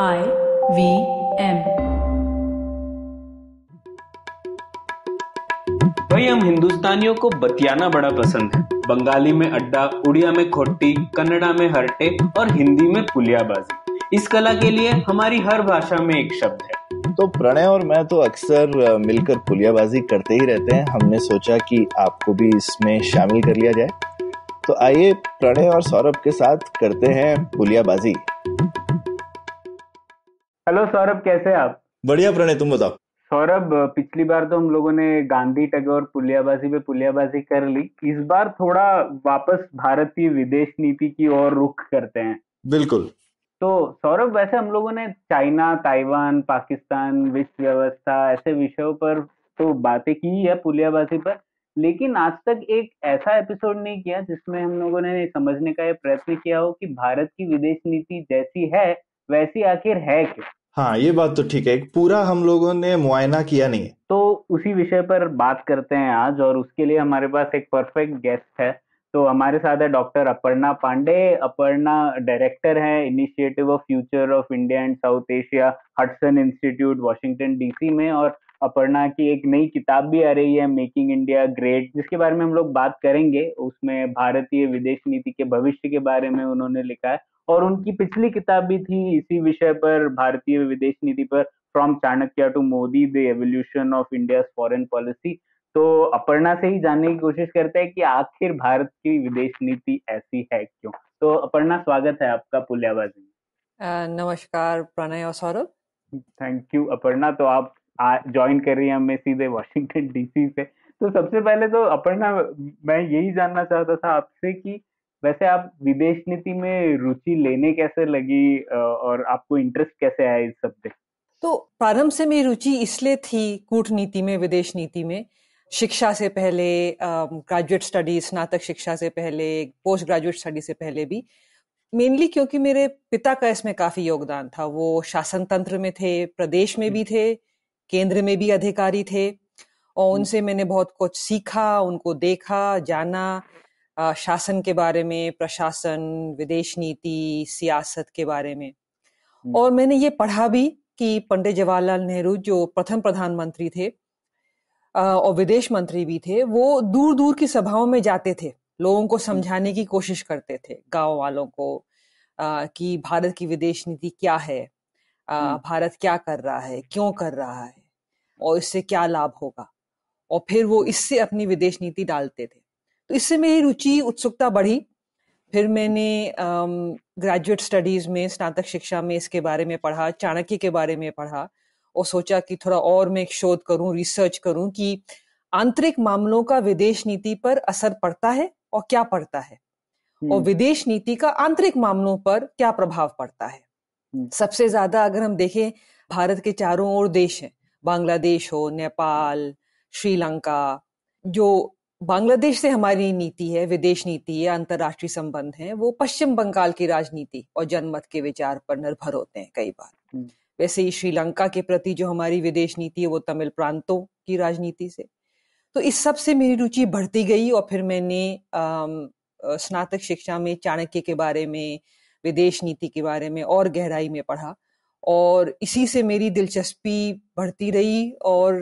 आई V M भाई हम हिंदुस्तानियों को बतियाना बड़ा पसंद है बंगाली में अड्डा उड़िया में खोटी कन्नड़ा में हरटे और हिंदी में पुलियाबाजी इस कला के लिए हमारी हर भाषा में एक शब्द है तो प्रणय और मैं तो अक्सर मिलकर पुलियाबाजी करते ही रहते हैं हमने सोचा कि आपको भी इसमें शामिल कर लिया जाए तो आइए प्रणय और सौरभ के साथ करते हैं पुलियाबाजी हेलो सौरभ कैसे आप बढ़िया प्रणय तुम बताओ सौरभ पिछली बार तो हम लोगों ने गांधी टगोर पुलियाबाजी पे पुलियाबाजी कर ली इस बार थोड़ा वापस भारत की विदेश नीति की ओर रुख करते हैं बिल्कुल तो सौरभ वैसे हम लोगों ने चाइना ताइवान पाकिस्तान विश्व व्यवस्था ऐसे विषयों पर तो बातें की है पुलियाबाजी पर लेकिन आज तक एक ऐसा एपिसोड नहीं किया जिसमें हम लोगों ने समझने का यह प्रयत्न किया हो कि भारत की विदेश नीति जैसी है वैसी आखिर है क्यों हाँ ये बात तो ठीक है पूरा हम लोगों ने मुआयना किया नहीं है तो उसी विषय पर बात करते हैं आज और उसके लिए हमारे पास एक परफेक्ट गेस्ट है तो हमारे साथ है डॉक्टर अपर्णा पांडे अपर्णा डायरेक्टर है initiative of future of India and South Asia Hudson Institute Washington DC में और अपर्णा की एक नई किताब भी आ रही है मेकिंग इंडिया ग्रेट जिसके बारे में हम लोग बात करेंगे उसमें भारतीय विदेश नीति के भविष्य के बारे में उन्होंने लिखा है और उनकी पिछली किताब भी थी इसी विषय पर भारतीय विदेश नीति पर from Chanakya to Modi the evolution of India foreign policy तो अपर्णा से ही जानने की कोशिश करते हैं कि आखिर भारत की विदेश नीति ऐसी है क्यों तो अपर्णा स्वागत है आपका पुलियाबाजी नमस्कार प्रणय और सौरभ थैंक यू अपर्णा तो आप ज्वाइन कर रही है हमें सीधे वाशिंगटन डीसी से तो सबसे पहले तो अपना मैं यही जानना चाहता था आपसे कि वैसे आप विदेश नीति में रुचि लेने कैसे लगी और आपको इंटरेस्ट कैसे आया इस सब्जेक्ट तो प्रारंभ से मेरी रुचि इसलिए थी कूटनीति में विदेश नीति में शिक्षा से पहले ग्रेजुएट स्टडी स्नातक शिक्षा से पहले पोस्ट ग्रेजुएट स्टडी से पहले भी मेनली क्योंकि मेरे पिता का इसमें काफी योगदान था वो शासन तंत्र में थे प्रदेश में भी हम्म। थे केंद्र में भी अधिकारी थे और हम्म। उनसे मैंने बहुत कुछ सीखा उनको देखा जाना शासन के बारे में प्रशासन विदेश नीति सियासत के बारे में हम्म। और मैंने ये पढ़ा भी कि पंडित जवाहरलाल नेहरू जो प्रथम प्रधानमंत्री थे और विदेश मंत्री भी थे वो दूर दूर की सभाओं में जाते थे लोगों को हम्म। समझाने की कोशिश करते थे गांव वालों को कि भारत की विदेश नीति क्या है हम्म। भारत क्या कर रहा है क्यों कर रहा है और इससे क्या लाभ होगा और फिर वो इससे अपनी विदेश नीति डालते थे तो इससे मेरी रुचि उत्सुकता बढ़ी फिर मैंने ग्रेजुएट स्टडीज में स्नातक शिक्षा में इसके बारे में पढ़ा चाणक्य के बारे में पढ़ा और सोचा कि थोड़ा और मैं शोध करूं रिसर्च करूं कि आंतरिक मामलों का विदेश नीति पर असर पड़ता है और क्या पड़ता है और हम्म। विदेश नीति का आंतरिक मामलों पर क्या प्रभाव पड़ता है सबसे ज्यादा अगर हम देखें भारत के चारों ओर देश हैं बांग्लादेश हो नेपाल श्रीलंका जो बांग्लादेश से हमारी नीति है विदेश नीति है अंतर्राष्ट्रीय संबंध है वो पश्चिम बंगाल की राजनीति और जनमत के विचार पर निर्भर होते हैं कई बार हम्म। वैसे ही श्रीलंका के प्रति जो हमारी विदेश नीति है वो तमिल प्रांतों की राजनीति से तो इस सब से मेरी रुचि बढ़ती गई और फिर मैंने स्नातक शिक्षा में चाणक्य के बारे में विदेश नीति के बारे में और गहराई में पढ़ा और इसी से मेरी दिलचस्पी बढ़ती रही और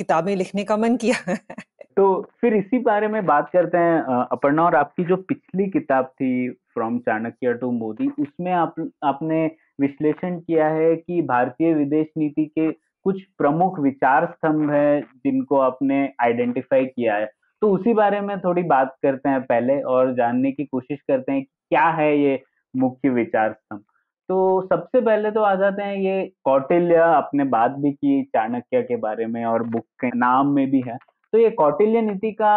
किताबें लिखने का मन किया तो फिर इसी बारे में बात करते हैं अपर्णा और आपकी जो पिछली किताब थी फ्रॉम चाणक्य टू मोदी उसमें आप आपने विश्लेषण किया है कि भारतीय विदेश नीति के कुछ प्रमुख विचार स्तंभ हैं जिनको आपने आइडेंटिफाई किया है तो उसी बारे में थोड़ी बात करते हैं पहले और जानने की कोशिश करते हैं क्या है ये मुख्य विचार स्तंभ तो सबसे पहले तो आ जाते हैं ये कौटिल्य आपने बात भी की चाणक्य के बारे में और बुक के नाम में भी है तो ये कौटिल्य नीति का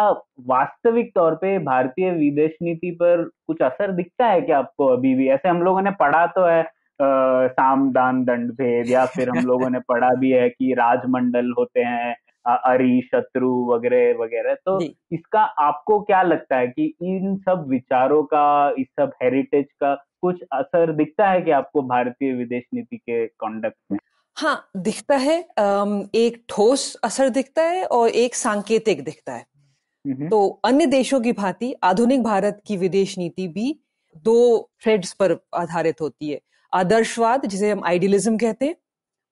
वास्तविक तौर पे भारतीय विदेश नीति पर कुछ असर दिखता है क्या आपको अभी भी ऐसे हम लोगों ने पढ़ा तो है साम दान दंड भेद या फिर हम लोगों ने पढ़ा भी है कि राजमंडल होते हैं अरि शत्रु वगैरह वगैरह तो इसका आपको क्या लगता है कि इन सब विचारों का इस सब हेरिटेज का कुछ असर दिखता है कि आपको भारतीय विदेश नीति के कॉन्डक्ट में हाँ दिखता है एक ठोस असर दिखता है और एक सांकेतिक दिखता है हम्म, हम्म। तो अन्य देशों की भांति आधुनिक भारत की विदेश नीति भी दो थ्रेड्स पर आधारित होती है आदर्शवाद जिसे हम आइडियलिज्म कहते हैं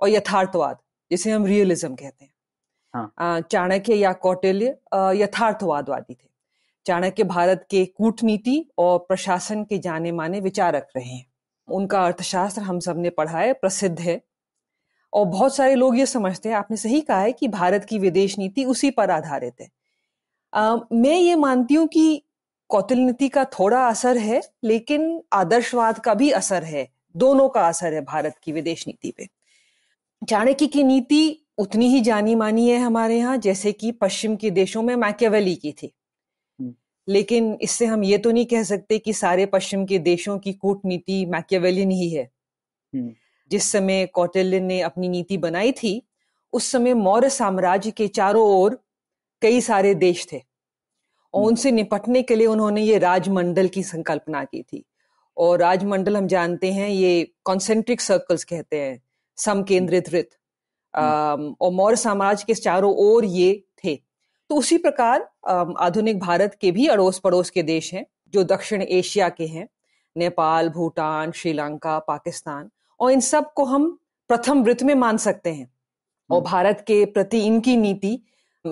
और यथार्थवाद जिसे हम रियलिज्म कहते हैं हाँ. चाणक्य या कौटिल्य यथार्थवादवादी थे चाणक्य भारत के कूटनीति और प्रशासन के जाने माने विचारक रहे हैं उनका अर्थशास्त्र हम सब ने पढ़ा है प्रसिद्ध है और बहुत सारे लोग ये समझते हैं आपने सही कहा है कि भारत की विदेश नीति उसी पर आधारित है आ, मैं ये मानती हूँ कि कौतिल नीति का थोड़ा असर है लेकिन आदर्शवाद का भी असर है दोनों का असर है भारत की विदेश नीति पे चाणक्य की नीति उतनी ही जानी मानी है हमारे यहाँ जैसे कि पश्चिम के देशों में मैकेवेली की थी हम्म। लेकिन इससे हम ये तो नहीं कह सकते कि सारे पश्चिम के देशों की कूटनीति मैकेवेलिन ही है हम्म। जिस समय कौटिल्य ने अपनी नीति बनाई थी उस समय मौर्य साम्राज्य के चारों ओर कई सारे देश थे और हम्म। उनसे निपटने के लिए उन्होंने ये राजमंडल की संकल्पना की थी और राजमंडल हम जानते हैं ये कॉन्सेंट्रिक सर्कल्स कहते हैं समकेंद्रित वृत्त हम्म। और मौर्य साम्राज्य के चारों ओर ये थे तो उसी प्रकार आधुनिक भारत के भी अड़ोस पड़ोस के देश हैं जो दक्षिण एशिया के हैं नेपाल भूटान श्रीलंका पाकिस्तान और इन सब को हम प्रथम वृत्त में मान सकते हैं हम्म। और भारत के प्रति इनकी नीति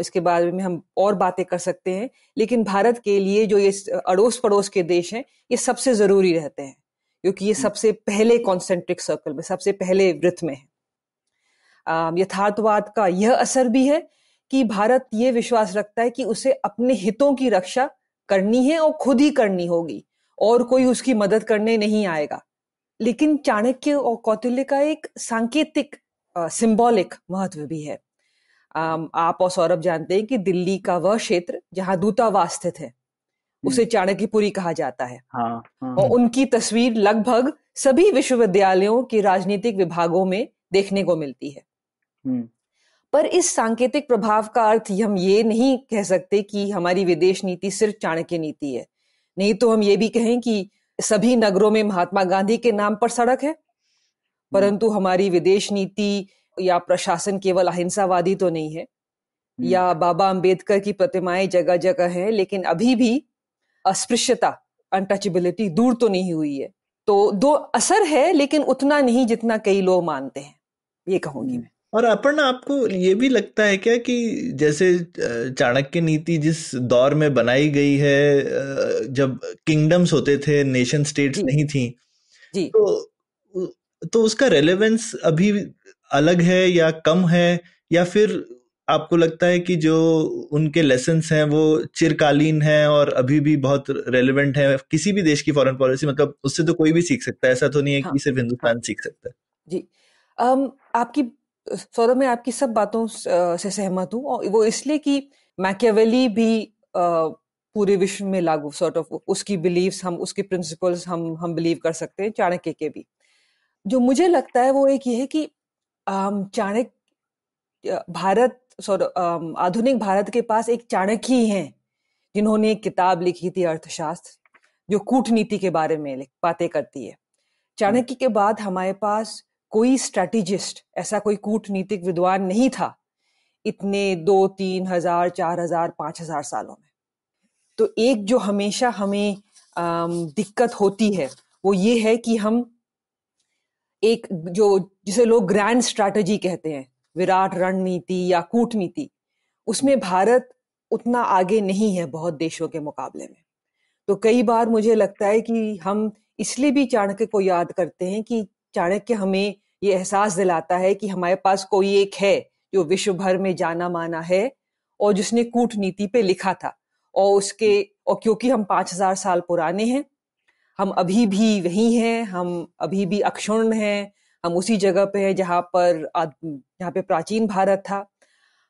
इसके बारे में हम और बातें कर सकते हैं लेकिन भारत के लिए जो ये अड़ोस पड़ोस के देश हैं ये सबसे जरूरी रहते हैं क्योंकि ये हम्म। सबसे पहले कॉन्सेंट्रिक सर्कल में सबसे पहले वृत्त में है यथार्थवाद का यह असर भी है कि भारत ये विश्वास रखता है कि उसे अपने हितों की रक्षा करनी है और खुद ही करनी होगी और कोई उसकी मदद करने नहीं आएगा लेकिन चाणक्य और कौतिल्य का एक सांकेतिक सिंबॉलिक महत्व भी है आप और सौरभ जानते हैं कि दिल्ली का वह क्षेत्र जहां दूतावास स्थित है हम्म। उसे चाणक्यपुरी कहा जाता है हाँ, हाँ, और हाँ। उनकी तस्वीर लगभग सभी विश्वविद्यालयों के राजनीतिक विभागों में देखने को मिलती है हम्म। पर इस सांकेतिक प्रभाव का अर्थ हम ये नहीं कह सकते कि हमारी विदेश नीति सिर्फ चाणक्य नीति है नहीं तो हम ये भी कहें कि सभी नगरों में महात्मा गांधी के नाम पर सड़क है परंतु हम्म। हमारी विदेश नीति या प्रशासन केवल अहिंसावादी तो नहीं है हम्म। या बाबा अंबेडकर की प्रतिमाएं जगह जगह हैं लेकिन अभी भी अस्पृश्यता अनटचेबिलिटी दूर तो नहीं हुई है तो दो असर है लेकिन उतना नहीं जितना कई लोग मानते हैं ये कहूंगी मैं और अपर्णा आपको ये भी लगता है क्या कि जैसे चाणक्य नीति जिस दौर में बनाई गई है जब किंगडम्स होते थे नेशन स्टेट्स नहीं थी जी। तो तो उसका रेलेवेंस अभी अलग है या कम है या फिर आपको लगता है कि जो उनके लेसन हैं वो चिरकालीन हैं और अभी भी बहुत रेलेवेंट है किसी भी देश की फॉरेन पॉलिसी मतलब उससे तो कोई भी सीख सकता है ऐसा तो नहीं है हाँ, कि सिर्फ हिंदुस्तान हाँ, सीख सकता है जी आपकी सौरभ मैं आपकी सब बातों से सहमत हूँ और वो इसलिए कि मैकेवेली भी पूरे विश्व में लागू सॉर्ट ऑफ उसकी बिलीव्स हम उसके प्रिंसिपल्स हम हम बिलीव कर सकते हैं चाणक्य के भी जो मुझे लगता है वो एक ये है कि चाणक्य भारत सॉर आधुनिक भारत के पास एक चाणक्य ही हैं जिन्होंने एक किताब लिखी थी अर्थशास्त्र जो कूटनीति के बारे में बातें करती है चाणक्य के बाद हमारे पास कोई स्ट्रैटेजिस्ट ऐसा कोई कूटनीतिक विद्वान नहीं था इतने दो तीन हजार चार हजार पांच हजार सालों में तो एक जो हमेशा हमें दिक्कत होती है वो ये है कि हम एक जो जिसे लोग ग्रैंड स्ट्रैटेजी कहते हैं विराट रणनीति या कूटनीति उसमें भारत उतना आगे नहीं है बहुत देशों के मुकाबले में तो कई बार मुझे लगता है कि हम इसलिए भी चाणक्य को याद करते हैं कि चाणक्य हमें ये एहसास दिलाता है कि हमारे पास कोई एक है जो विश्व भर में जाना माना है और जिसने कूटनीति पे लिखा था और उसके और क्योंकि हम पांच हजार साल पुराने हैं हम अभी भी वही हैं हम अभी भी अक्षुण हैं हम उसी जगह पे हैं जहाँ पर जहाँ पे प्राचीन भारत था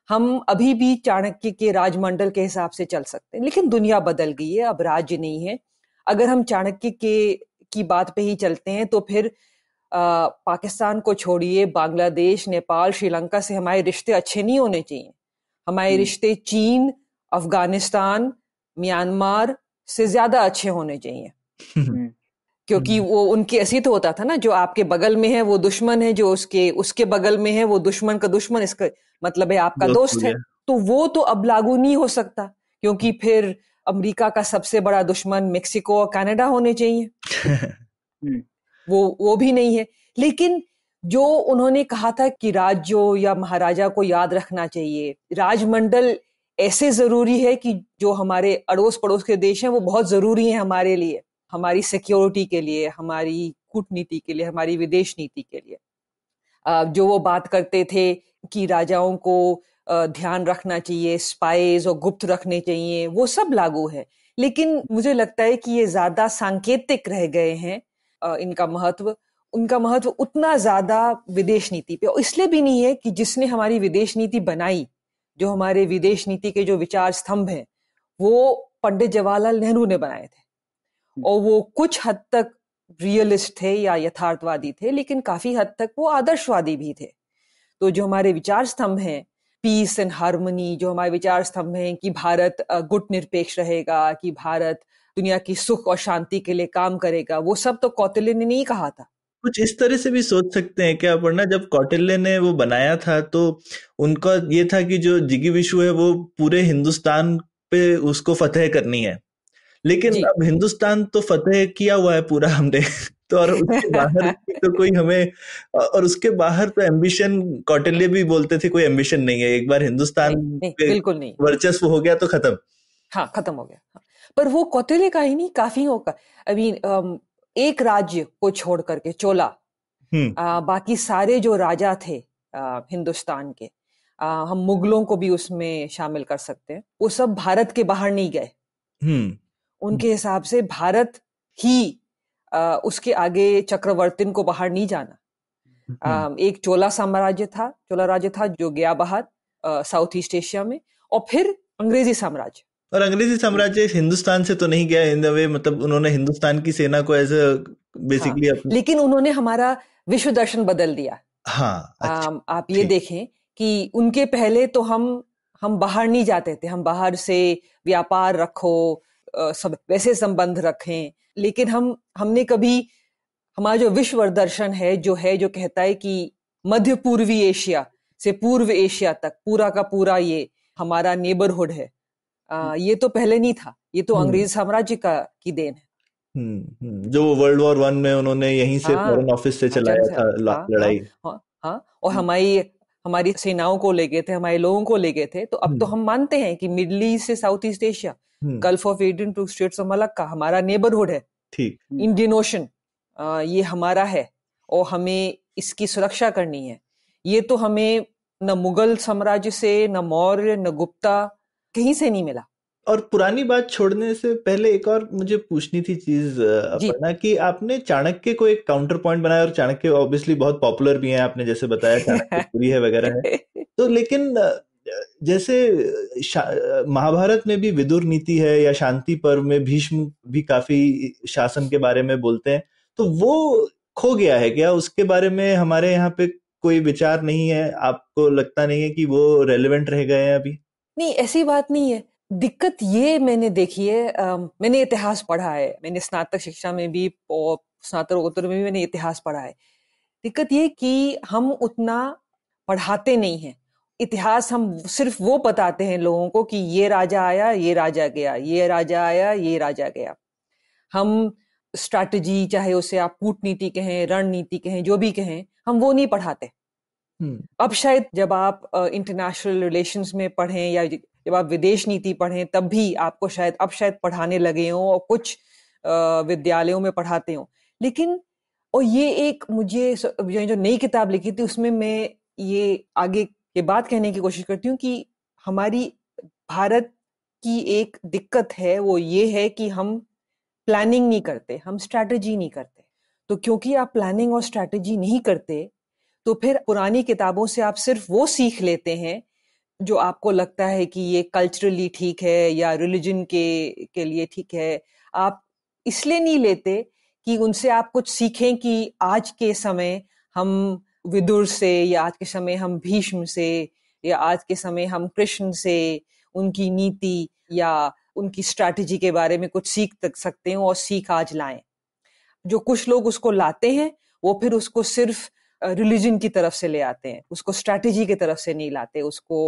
हम अभी भी चाणक्य के राजमंडल के हिसाब से चल सकते हैं लेकिन दुनिया बदल गई है अब राज्य नहीं है अगर हम चाणक्य के की बात पे ही चलते हैं तो फिर पाकिस्तान को छोड़िए बांग्लादेश नेपाल श्रीलंका से हमारे रिश्ते अच्छे नहीं होने चाहिए हमारे हम्म। रिश्ते चीन अफगानिस्तान म्यांमार से ज्यादा अच्छे होने चाहिए हम्म। हम्म। क्योंकि वो उनके ऐसी तो होता था ना जो आपके बगल में है वो दुश्मन है जो उसके उसके बगल में है वो दुश्मन का दुश्मन इसका मतलब है आपका दोस्त है तो वो तो अब लागू नहीं हो सकता क्योंकि फिर अमेरिका का सबसे बड़ा दुश्मन मेक्सिको और कनाडा होने चाहिए वो वो भी नहीं है लेकिन जो उन्होंने कहा था कि राज्यों या महाराजा को याद रखना चाहिए राजमंडल ऐसे जरूरी है कि जो हमारे अड़ोस पड़ोस के देश हैं वो बहुत जरूरी हैं हमारे लिए हमारी सिक्योरिटी के लिए हमारी कूटनीति के लिए हमारी विदेश नीति के लिए जो वो बात करते थे कि राजाओं को ध्यान रखना चाहिए स्पाइज और गुप्त रखने चाहिए वो सब लागू है लेकिन मुझे लगता है कि ये ज्यादा सांकेतिक रह गए हैं इनका महत्व उनका महत्व उतना ज्यादा विदेश नीति पे और इसलिए भी नहीं है कि जिसने हमारी विदेश नीति बनाई जो हमारे विदेश नीति के जो विचार स्तंभ हैं वो पंडित जवाहरलाल नेहरू ने बनाए थे हम्म। और वो कुछ हद तक रियलिस्ट थे या यथार्थवादी थे लेकिन काफी हद तक वो आदर्शवादी भी थे तो जो हमारे विचार स्तंभ हैं पीस एंड हारमोनी जो हमारे विचार स्तंभ हैं कि भारत गुट निरपेक्ष रहेगा कि भारत दुनिया की सुख और शांति के लिए काम करेगा वो सब तो कौटिल्य ने नहीं कहा था कुछ इस तरह से भी सोच सकते हैं क्या वर्णा जब कौटिल्य ने वो बनाया था तो उनका ये था कि जो जिगी विश्व है वो पूरे हिंदुस्तान पे उसको फतेह करनी है लेकिन अब हिंदुस्तान तो फतेह किया हुआ है पूरा हमने तो और उसके बाहर तो कोई हमें और उसके बाहर तो एम्बिशन कौटिल्य भी बोलते थे कोई एम्बिशन नहीं है एक बार हिंदुस्तान नहीं, नहीं, बिल्कुल नहीं वर्चस्व हो गया तो खत्म हाँ खत्म हो गया हाँ। पर वो कौटिल्य का ही नहीं काफी होगा आई मीन एक राज्य को छोड़ करके चोला हम्म। आ, बाकी सारे जो राजा थे आ, हिंदुस्तान के आ, हम मुगलों को भी उसमें शामिल कर सकते हैं वो सब भारत के बाहर नहीं गए हम्म। उनके हिसाब से भारत ही आ, उसके आगे चक्रवर्तिन को बाहर नहीं जाना आ, हम्म। एक चोला साम्राज्य था चोला राज्य था जो गया बाहर साउथ ईस्ट एशिया में और फिर अंग्रेजी साम्राज्य और अंग्रेजी साम्राज्य हिंदुस्तान से तो नहीं गया इन द वे मतलब उन्होंने हिंदुस्तान की सेना को एज बेसिकली हाँ, लेकिन उन्होंने हमारा विश्व दर्शन बदल दिया हाँ अच्छा, आ, आप ये देखें कि उनके पहले तो हम हम बाहर नहीं जाते थे हम बाहर से व्यापार रखो सब वैसे संबंध रखें लेकिन हम हमने कभी हमारा जो विश्व दर्शन है जो है जो कहता है कि मध्य पूर्वी एशिया से पूर्व एशिया तक पूरा का पूरा ये हमारा नेबरहुड है हम्म। आ, ये तो पहले नहीं था ये तो हम्म। अंग्रेज साम्राज्य का की देन है हम्म, जो वर्ल्ड वॉर वन में उन्होंने यहीं से फॉरेन हाँ, ऑफिस से अच्छा, चलाया अच्छा। था हाँ, लड़ाई हाँ, हाँ, हाँ और हमारी हमारी सेनाओं को ले गए थे हमारे लोगों को ले गए थे तो अब तो हम मानते हैं कि मिडल ईस्ट से South East Asia Gulf of Aden to Strait of Malacca का हमारा नेबरहुड है ठीक इंडियन ओशन ये हमारा है और हमें इसकी सुरक्षा करनी है ये तो हमें न मुगल साम्राज्य से न मौर्य न गुप्ता कहीं से नहीं मिला और पुरानी बात छोड़ने से पहले एक और मुझे पूछनी थी चीज अपना कि आपने चाणक्य को एक काउंटर पॉइंट बनाया और चाणक्य ऑब्वियसली बहुत पॉपुलर भी हैं आपने जैसे बताया चाणक्य है वगैरह है तो लेकिन जैसे महाभारत में भी विदुर नीति है या शांति पर्व में भीष्म भी काफी शासन के बारे में बोलते हैं तो वो खो गया है क्या उसके बारे में हमारे यहाँ पे कोई विचार नहीं है आपको लगता नहीं है कि वो रेलिवेंट रह गए हैं अभी नहीं ऐसी बात नहीं है दिक्कत ये मैंने देखी है आ, मैंने इतिहास पढ़ा है मैंने स्नातक शिक्षा में भी और स्नातकोत्तर में भी मैंने इतिहास पढ़ा है दिक्कत ये कि हम उतना पढ़ाते नहीं हैं इतिहास हम सिर्फ वो बताते हैं लोगों को कि ये राजा आया ये राजा गया ये राजा आया ये राजा गया हम स्ट्रैटेजी चाहे उसे आप कूटनीति कहें रणनीति कहें जो भी कहें हम वो नहीं पढ़ाते हम्म। अब शायद जब आप इंटरनेशनल रिलेशन में पढ़ें या जब आप विदेश नीति पढ़ें तब भी आपको शायद अब शायद पढ़ाने लगे हों और कुछ विद्यालयों में पढ़ाते हों लेकिन और ये एक मुझे जो नई किताब लिखी थी उसमें मैं ये आगे ये बात कहने की कोशिश करती हूँ कि हमारी भारत की एक दिक्कत है वो ये है कि हम प्लानिंग नहीं करते हम स्ट्रैटेजी नहीं करते तो क्योंकि आप प्लानिंग और स्ट्रैटेजी नहीं करते तो फिर पुरानी किताबों से आप सिर्फ वो सीख लेते हैं जो आपको लगता है कि ये कल्चरली ठीक है या रिलीजन के के लिए ठीक है आप इसलिए नहीं लेते कि उनसे आप कुछ सीखें कि आज के समय हम विदुर से या आज के समय हम भीष्म से या आज के समय हम कृष्ण से उनकी नीति या उनकी स्ट्रैटेजी के बारे में कुछ सीख तक सकते हैं और सीख आज लाएं जो कुछ लोग उसको लाते हैं वो फिर उसको सिर्फ रिलीजन की तरफ से ले आते हैं उसको स्ट्रैटेजी की तरफ से नहीं लाते उसको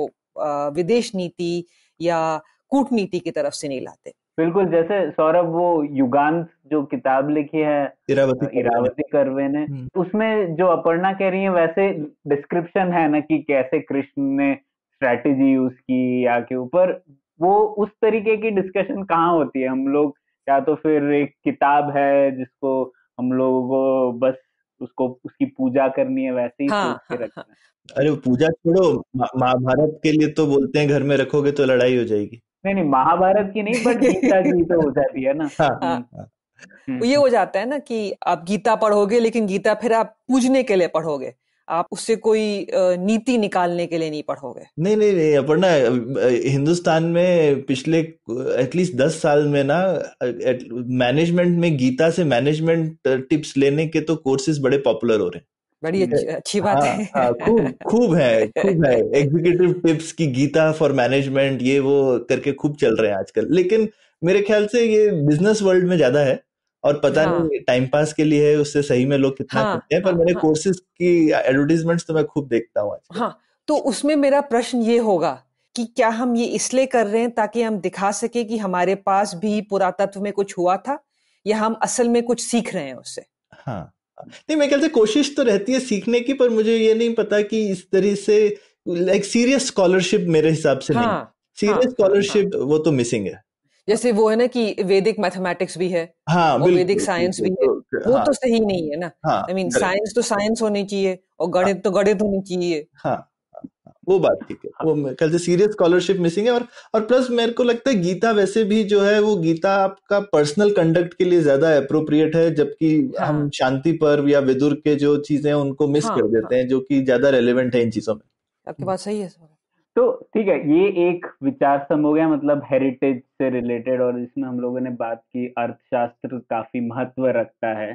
विदेश नीति या कूटनीति की तरफ से नहीं लाते बिल्कुल जैसे सौरभ वो युगांत जो किताब लिखी है इरावती इरावती करवे ने हम्म। उसमें जो अपर्णा कह रही है वैसे डिस्क्रिप्शन है ना कि कैसे कृष्ण ने स्ट्रैटेजी यूज की या के ऊपर वो उस तरीके की डिस्कशन कहाँ होती है हम लोग या तो फिर एक किताब है जिसको हम लोगों को बस उसको उसकी पूजा करनी है वैसे ही हाँ, के हाँ, हाँ। रखना हाँ. अरे पूजा छोड़ो महाभारत के लिए तो बोलते हैं घर में रखोगे तो लड़ाई हो जाएगी नहीं नहीं महाभारत की नहीं बट गीता की तो हो जाती है ना हाँ, हाँ, हाँ। हम्म। ये हो जाता है ना कि आप गीता पढ़ोगे लेकिन गीता फिर आप पूजने के लिए पढ़ोगे आप उससे कोई नीति निकालने के लिए नहीं पढ़ोगे नहीं नहीं नहीं अपना हिंदुस्तान में पिछले एटलीस्ट दस साल में ना मैनेजमेंट में गीता से मैनेजमेंट टिप्स लेने के तो कोर्सेज बड़े पॉपुलर हो रहे हैं बड़ी अच्छी बात हाँ, है हाँ, खूब है खूब है एग्जीक्यूटिव टिप्स की गीता फॉर मैनेजमेंट ये वो करके खूब चल रहे हैं आजकल लेकिन मेरे ख्याल से ये बिजनेस वर्ल्ड में ज्यादा है और पता हाँ. नहीं टाइम पास के लिए है उससे सही में लोग कितना हाँ, करते हैं पर हाँ, मेरे कोर्सेज हाँ. की एडवर्टीजमेंट्स तो मैं खूब देखता हूँ हाँ तो उसमें मेरा प्रश्न ये होगा कि क्या हम ये इसलिए कर रहे हैं ताकि हम दिखा सके कि हमारे पास भी पुरातत्व में कुछ हुआ था या हम असल में कुछ सीख रहे हैं उससे हाँ नहीं मैं कहते कोशिश तो रहती है सीखने की पर मुझे ये नहीं पता कि इस तरह से लाइक सीरियस स्कॉलरशिप मेरे हिसाब से हाँ, नहीं सीरियस स्कॉलरशिप हाँ, हाँ, हाँ, हाँ। वो तो मिसिंग है जैसे वो है ना कि वैदिक मैथमेटिक्स भी है हाँ, और वैदिक साइंस भी है वो हाँ, तो सही नहीं है ना आई मीन साइंस तो साइंस होनी चाहिए और गणित हाँ, तो गणित होनी चाहिए हाँ, हाँ, हाँ वो बात ठीक है हाँ। वो कल से सीरियस स्कॉलरशिप मिसिंग है और और प्लस मेरे को लगता है गीता वैसे भी जो है वो गीता आपका पर्सनल कंडक्ट के लिए ज्यादा अप्रोप्रिएट है जबकि हम शांति पर्व या विदुर के जो चीजें उनको मिस कर देते हैं जो कि ज्यादा रेलिवेंट है इन चीजों में आपकी बात सही है सर तो ठीक है ये एक विचार स्तंभ हो गया मतलब हेरिटेज से रिलेटेड और जिसमें हम लोगों ने बात की अर्थशास्त्र काफी महत्व रखता है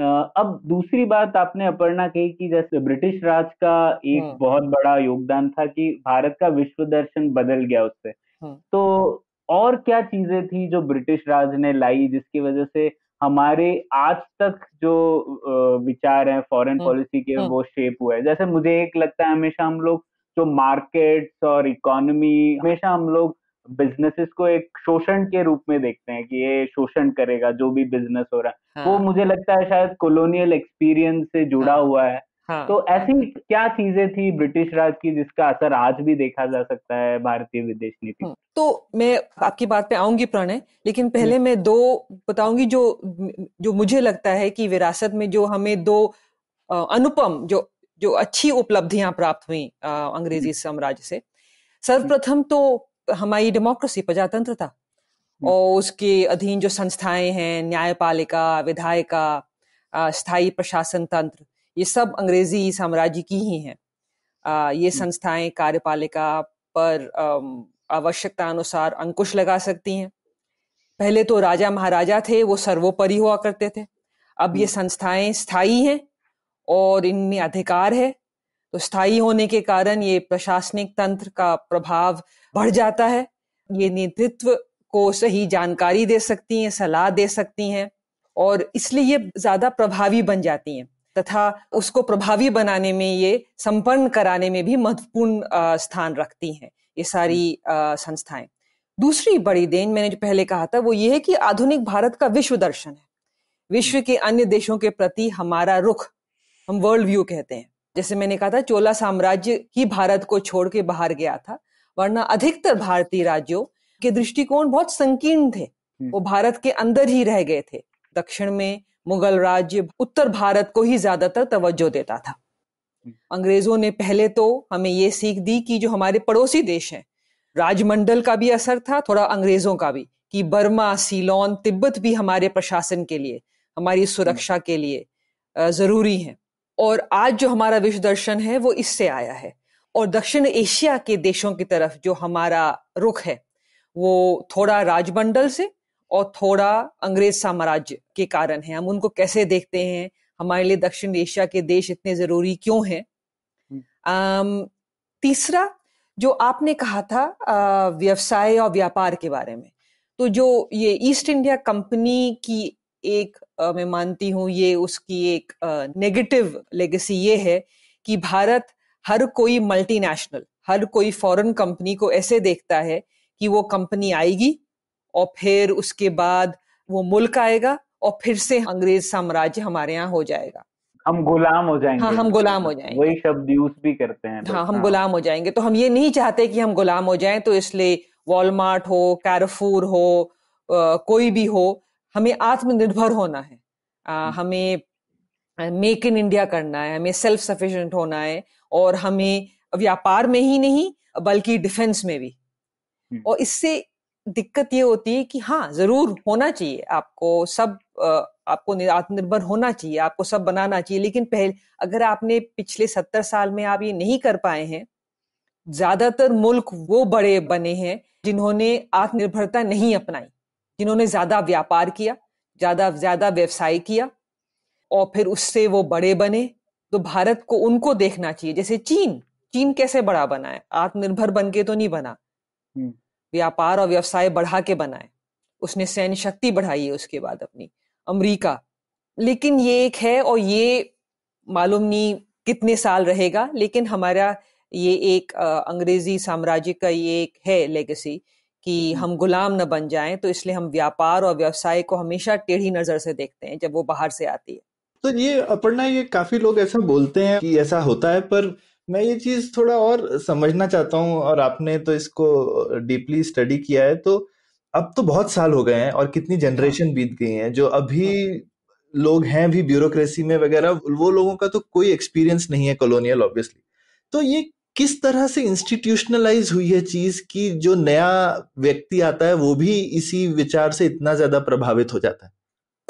अब दूसरी बात आपने अपर्णा कही कि जैसे ब्रिटिश राज का एक हम्म। बहुत बड़ा योगदान था कि भारत का विश्व दर्शन बदल गया उससे हम्म। तो और क्या चीजें थी जो ब्रिटिश राज ने लाई जिसकी वजह से हमारे आज तक जो विचार हैं फॉरेन पॉलिसी हम्म। के वो शेप हुए जैसे मुझे एक लगता है हमेशा हम लोग तो मार्केट्स और इकोनॉमी हमेशा हम लोग बिजनेसेस को एक शोषण के रूप में देखते हैं कि ये शोषण करेगा जो भी बिजनेस हो रहा है हाँ। वो मुझे लगता है शायद कॉलोनियल एक्सपीरियंस से जुड़ा हाँ। हुआ है हाँ। तो ऐसी क्या चीजें थी ब्रिटिश राज की जिसका असर आज भी देखा जा सकता है भारतीय विदेश नीति हाँ। तो मैं आपकी बात पे आऊंगी प्रणय लेकिन पहले मैं दो बताऊंगी जो जो मुझे लगता है कि विरासत में जो हमें दो अनुपम जो जो अच्छी उपलब्धियां प्राप्त हुई अंग्रेजी हम्म। साम्राज्य से सर्वप्रथम तो हमारी डेमोक्रेसी प्रजातंत्र था हम्म। और उसके अधीन जो संस्थाएं हैं न्यायपालिका विधायिका स्थायी प्रशासन तंत्र ये सब अंग्रेजी साम्राज्य की ही हैं ये हम्म। संस्थाएं कार्यपालिका पर आवश्यकता अनुसार अंकुश लगा सकती हैं पहले तो राजा महाराजा थे वो सर्वोपरि हुआ करते थे अब ये संस्थाएं स्थायी हैं और इनमें अधिकार है तो स्थायी होने के कारण ये प्रशासनिक तंत्र का प्रभाव बढ़ जाता है ये नेतृत्व को सही जानकारी दे सकती हैं सलाह दे सकती हैं और इसलिए ये ज्यादा प्रभावी बन जाती हैं तथा उसको प्रभावी बनाने में ये संपन्न कराने में भी महत्वपूर्ण स्थान रखती हैं ये सारी संस्थाएं दूसरी बड़ी देन मैंने जो पहले कहा था वो ये है कि आधुनिक भारत का विश्व दर्शन है विश्व के अन्य देशों के प्रति हमारा रुख हम वर्ल्ड व्यू कहते हैं जैसे मैंने कहा था चोला साम्राज्य ही भारत को छोड़ के बाहर गया था वरना अधिकतर भारतीय राज्यों के दृष्टिकोण बहुत संकीर्ण थे हम्म। वो भारत के अंदर ही रह गए थे दक्षिण में मुगल राज्य उत्तर भारत को ही ज्यादातर तवज्जो देता था हम्म। अंग्रेजों ने पहले तो हमें ये सीख दी कि जो हमारे पड़ोसी देश हैं राजमंडल का भी असर था थोड़ा अंग्रेजों का भी कि बर्मा सीलोन तिब्बत भी हमारे प्रशासन के लिए हमारी सुरक्षा के लिए जरूरी हैं और आज जो हमारा विश्व दर्शन है वो इससे आया है और दक्षिण एशिया के देशों की तरफ जो हमारा रुख है वो थोड़ा राजमंडल से और थोड़ा अंग्रेज साम्राज्य के कारण है हम उनको कैसे देखते हैं हमारे लिए दक्षिण एशिया के देश इतने जरूरी क्यों हैं हम्म। तीसरा जो आपने कहा था व्यवसाय और व्यापार के बारे में तो जो ये ईस्ट इंडिया कंपनी की एक मैं मानती हूँ ये उसकी एक नेगेटिव लेगेसी ये है कि भारत हर कोई मल्टीनेशनल हर कोई फॉरेन कंपनी को ऐसे देखता है कि वो कंपनी आएगी और फिर उसके बाद वो मुल्क आएगा और फिर से अंग्रेज साम्राज्य हमारे यहाँ हो जाएगा हम गुलाम हो जाएंगे हाँ हम गुलाम हो जाएंगे वही शब्द यूज भी करते हैं हाँ हम हाँ। गुलाम हो जाएंगे तो हम ये नहीं चाहते कि हम गुलाम हो जाएं तो इसलिए वॉलमार्ट हो कैरफूर हो आ, कोई भी हो हमें आत्मनिर्भर होना है आ, हम्म। हमें मेक इन इंडिया करना है हमें सेल्फ सफिशिएंट होना है और हमें व्यापार में ही नहीं बल्कि डिफेंस में भी हम्म। और इससे दिक्कत ये होती है कि हाँ जरूर होना चाहिए आपको सब आपको आत्मनिर्भर होना चाहिए आपको सब बनाना चाहिए लेकिन पहले अगर आपने पिछले सत्तर साल में आप ये नहीं कर पाए हैं ज्यादातर मुल्क वो बड़े बने हैं जिन्होंने आत्मनिर्भरता नहीं अपनाई जिन्होंने ज्यादा व्यापार किया ज्यादा ज्यादा व्यवसाय किया और फिर उससे वो बड़े बने तो भारत को उनको देखना चाहिए जैसे चीन चीन कैसे बड़ा बना है आत्मनिर्भर बन के तो नहीं बना हम्म। व्यापार और व्यवसाय बढ़ा के बनाए उसने सैन्य शक्ति बढ़ाई है उसके बाद अपनी अमेरिका लेकिन ये एक है और ये मालूम नहीं कितने साल रहेगा लेकिन हमारा ये एक अंग्रेजी साम्राज्य का ये एक है लेगेसी कि हम गुलाम न बन जाएं तो इसलिए हम व्यापार और व्यवसाय को हमेशा टेढ़ी नजर से देखते हैं जब वो बाहर से आती है तो ये अपना ये काफी लोग ऐसा बोलते हैं कि ऐसा होता है पर मैं ये चीज थोड़ा और समझना चाहता हूँ और आपने तो इसको डीपली स्टडी किया है तो अब तो बहुत साल हो गए हैं और कितनी जनरेशन बीत गई हैं जो अभी हाँ। लोग हैं भी ब्यूरोक्रेसी में वगैरह वो लोगों का तो कोई एक्सपीरियंस नहीं है कॉलोनियल ऑब्वियसली तो ये किस तरह से इंस्टीट्यूशनलाइज हुई है चीज कि जो नया व्यक्ति आता है वो भी इसी विचार से इतना ज्यादा प्रभावित हो जाता है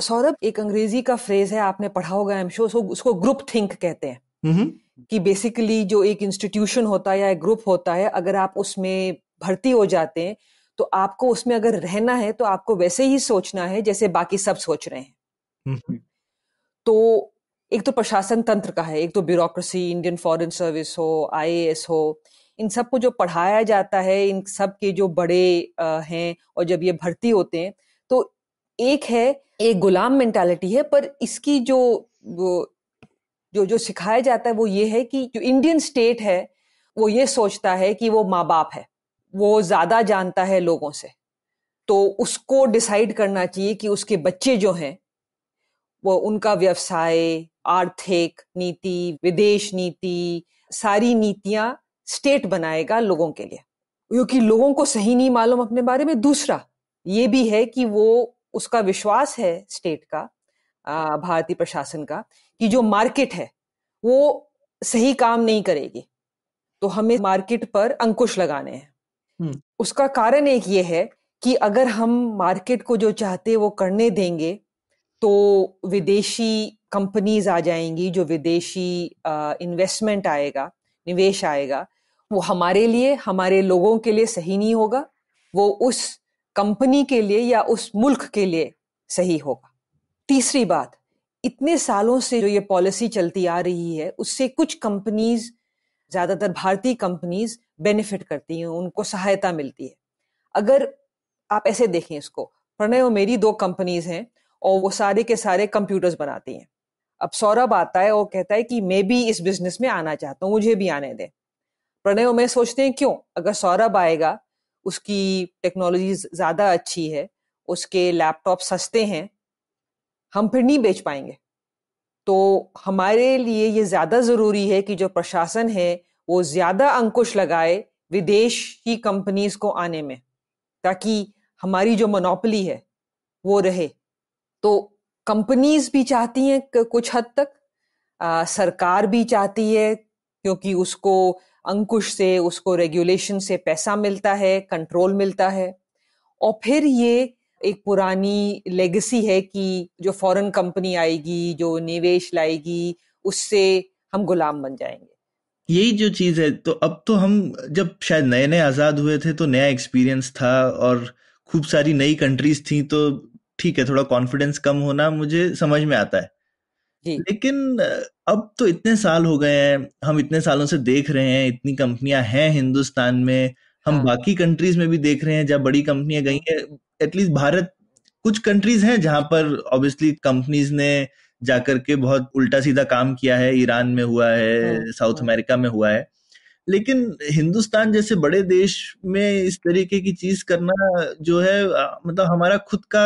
सौरभ एक अंग्रेजी का फ्रेज है आपने पढ़ा होगा एम शो सो उसको ग्रुप थिंक कहते हैं हम्म। कि बेसिकली जो एक इंस्टीट्यूशन होता है या एक ग्रुप होता है अगर आप उसमें भर्ती हो जाते हैं तो आपको उसमें अगर रहना है तो आपको वैसे ही सोचना है जैसे बाकी सब सोच रहे हैं हम्म। तो एक तो प्रशासन तंत्र का है एक तो ब्यूरोक्रेसी इंडियन फॉरेन सर्विस हो आईएएस हो इन सबको जो पढ़ाया जाता है इन सब के जो बड़े हैं और जब ये भर्ती होते हैं तो एक है एक गुलाम मेंटालिटी है पर इसकी जो जो जो सिखाया जाता है वो ये है कि जो इंडियन स्टेट है वो ये सोचता है कि वो माँ बाप है वो ज्यादा जानता है लोगों से तो उसको डिसाइड करना चाहिए कि उसके बच्चे जो हैं वो उनका व्यवसाय आर्थिक नीति विदेश नीति सारी नीतियां स्टेट बनाएगा लोगों के लिए क्योंकि लोगों को सही नहीं मालूम अपने बारे में दूसरा ये भी है कि वो उसका विश्वास है स्टेट का भारतीय प्रशासन का कि जो मार्केट है वो सही काम नहीं करेगी तो हमें मार्केट पर अंकुश लगाने हैं हम्म। उसका कारण एक ये है कि अगर हम मार्केट को जो चाहते वो करने देंगे तो विदेशी कंपनीज आ जाएंगी जो विदेशी इन्वेस्टमेंट आएगा निवेश आएगा वो हमारे लिए हमारे लोगों के लिए सही नहीं होगा वो उस कंपनी के लिए या उस मुल्क के लिए सही होगा तीसरी बात इतने सालों से जो ये पॉलिसी चलती आ रही है उससे कुछ कंपनीज ज़्यादातर भारतीय कंपनीज बेनिफिट करती हैं उनको सहायता मिलती है अगर आप ऐसे देखें इसको प्रणय वो मेरी दो कंपनीज हैं और वो सारे के सारे कंप्यूटर्स बनाती हैं अब सौरभ आता है और कहता है कि मैं भी इस बिजनेस में आना चाहता हूँ मुझे भी आने दे प्रणय उमेश सोचते हैं क्यों अगर सौरभ आएगा उसकी टेक्नोलॉजी ज़्यादा अच्छी है उसके लैपटॉप सस्ते हैं हम फिर नहीं बेच पाएंगे तो हमारे लिए ये ज़्यादा ज़रूरी है कि जो प्रशासन है वो ज़्यादा अंकुश लगाए विदेश की कंपनीज को आने में ताकि हमारी जो मोनोपली है वो रहे तो कंपनीज भी चाहती हैं कुछ हद तक आ, सरकार भी चाहती है क्योंकि उसको अंकुश से उसको रेगुलेशन से पैसा मिलता है कंट्रोल मिलता है और फिर ये एक पुरानी लेगेसी है कि जो फॉरेन कंपनी आएगी जो निवेश लाएगी उससे हम गुलाम बन जाएंगे यही जो चीज़ है तो अब तो हम जब शायद नए नए आज़ाद हुए थे तो नया एक्सपीरियंस था और खूब सारी नई कंट्रीज थी तो ठीक है थोड़ा कॉन्फिडेंस कम होना मुझे समझ में आता है लेकिन अब तो इतने साल हो गए हैं हम इतने सालों से देख रहे हैं इतनी कंपनियां हैं हिंदुस्तान में हम हाँ। बाकी कंट्रीज में भी देख रहे हैं जहाँ बड़ी कंपनियां गई हैं एटलीस्ट भारत कुछ कंट्रीज हैं जहां पर ऑब्वियसली कंपनीज ने जाकर के बहुत उल्टा सीधा काम किया है ईरान में हुआ है हाँ, साउथ हाँ। अमेरिका में हुआ है लेकिन हिंदुस्तान जैसे बड़े देश में इस तरीके की चीज करना जो है मतलब हमारा खुद का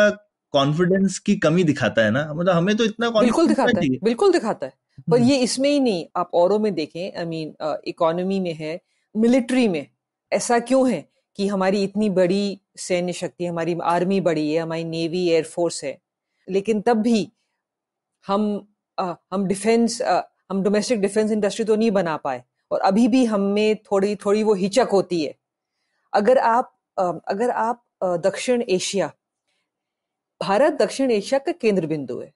कॉन्फिडेंस की कमी दिखाता है ना मतलब हमें तो इतना बिल्कुल दिखाता है बिल्कुल दिखाता है हम्म। पर ये इसमें ही नहीं आप औरों में देखें आई मीन इकोनॉमी में है मिलिट्री में ऐसा क्यों है कि हमारी इतनी बड़ी सैन्य शक्ति हमारी आर्मी बड़ी है हमारी नेवी एयरफोर्स है लेकिन तब भी हम आ, हम डिफेंस आ, हम डोमेस्टिक डिफेंस इंडस्ट्री तो नहीं बना पाए और अभी भी हम में थोड़ी थोड़ी वो हिचक होती है अगर आप आ, अगर आप दक्षिण एशिया भारत दक्षिण एशिया का केंद्र बिंदु है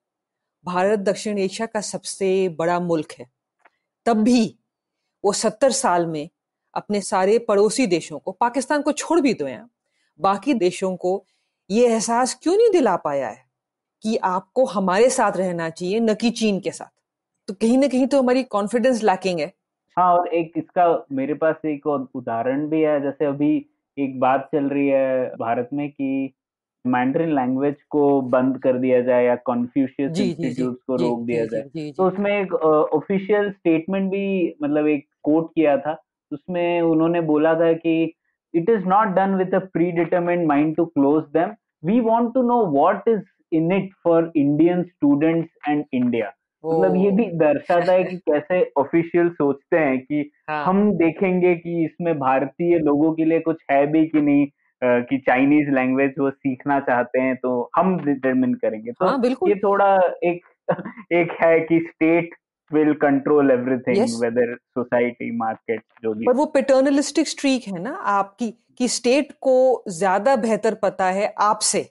भारत दक्षिण एशिया का सबसे बड़ा मुल्क है तब भी वो सत्तर साल में अपने सारे पड़ोसी देशों को पाकिस्तान को छोड़ भी दो बाकी देशों को ये एहसास क्यों नहीं दिला पाया है कि आपको हमारे साथ रहना चाहिए न कि चीन के साथ तो कहीं ना कहीं तो हमारी कॉन्फिडेंस लैकिंग है हाँ और एक इसका मेरे पास एक उदाहरण भी है जैसे अभी एक बात चल रही है भारत में कि मैंड्रिन लैंग्वेज को बंद कर दिया जाए या कॉन्फ्यूशियस इंस्टीट्यूट को रोक दिया जाए तो उसमें एक ऑफिशियल स्टेटमेंट भी मतलब एक कोट किया था उसमें उन्होंने बोला था कि it is not done with a pre determined mind to close them we want to know what is in it for Indian students and India मतलब ये भी दर्शाता है कि कैसे ऑफिशियल सोचते हैं कि हाँ. हम देखेंगे कि इसमें भारतीय लोगों के लिए कुछ है भी कि नहीं कि चाइनीज लैंग्वेज वो सीखना चाहते हैं तो हम डिटरमिन करेंगे तो हाँ, ये थोड़ा एक एक है कि state will control everything whether society market जो भी पर वो पेटर्नलिस्टिक स्ट्रीक है ना आपकी कि स्टेट को ज्यादा बेहतर पता है आपसे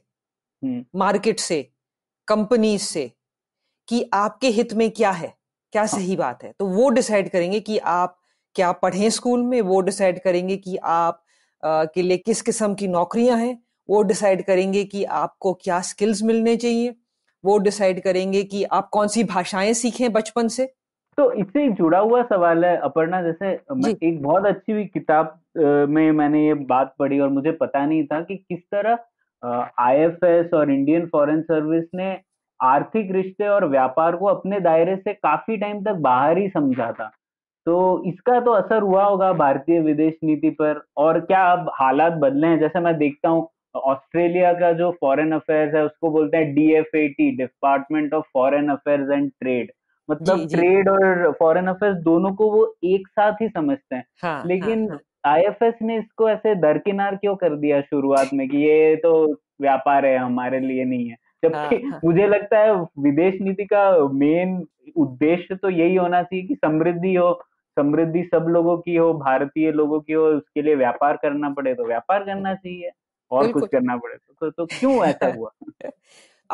मार्केट हम्म। से कंपनीज से कि आपके हित में क्या है क्या हाँ. सही बात है तो वो डिसाइड करेंगे कि आप क्या पढ़ें स्कूल में वो डिसाइड करेंगे कि आप के लिए किस किस्म की नौकरियां हैं वो डिसाइड करेंगे कि आपको क्या स्किल्स मिलने चाहिए वो डिसाइड करेंगे कि आप कौन सी भाषाएं सीखें बचपन से तो इससे एक जुड़ा हुआ सवाल है अपर्णा जैसे एक बहुत अच्छी हुई किताब में मैंने ये बात पढ़ी और मुझे पता नहीं था कि किस तरह आईएफएस और इंडियन फॉरेन सर्विस ने आर्थिक रिश्ते और व्यापार को अपने दायरे से काफी टाइम तक बाहर ही समझा था तो इसका तो असर हुआ होगा भारतीय विदेश नीति पर और क्या अब हालात बदले हैं जैसे मैं देखता हूँ ऑस्ट्रेलिया का जो फॉरेन अफेयर्स है उसको बोलते हैं DFAT department of foreign affairs and trade मतलब ट्रेड और फॉरेन अफेयर्स दोनों को वो एक साथ ही समझते हैं हाँ, हाँ लेकिन आईएफएस हाँ, ने इसको ऐसे दरकिनार क्यों कर दिया शुरुआत में कि ये तो व्यापार है हमारे लिए नहीं है जबकि हाँ, हाँ। मुझे लगता है विदेश नीति का मेन उद्देश्य तो यही होना चाहिए कि समृद्धि हो समृद्धि सब लोगों की हो भारतीय लोगों की हो उसके लिए व्यापार करना पड़े तो व्यापार करना चाहिए और कुछ करना पड़े तो, तो, तो क्यों ऐसा हुआ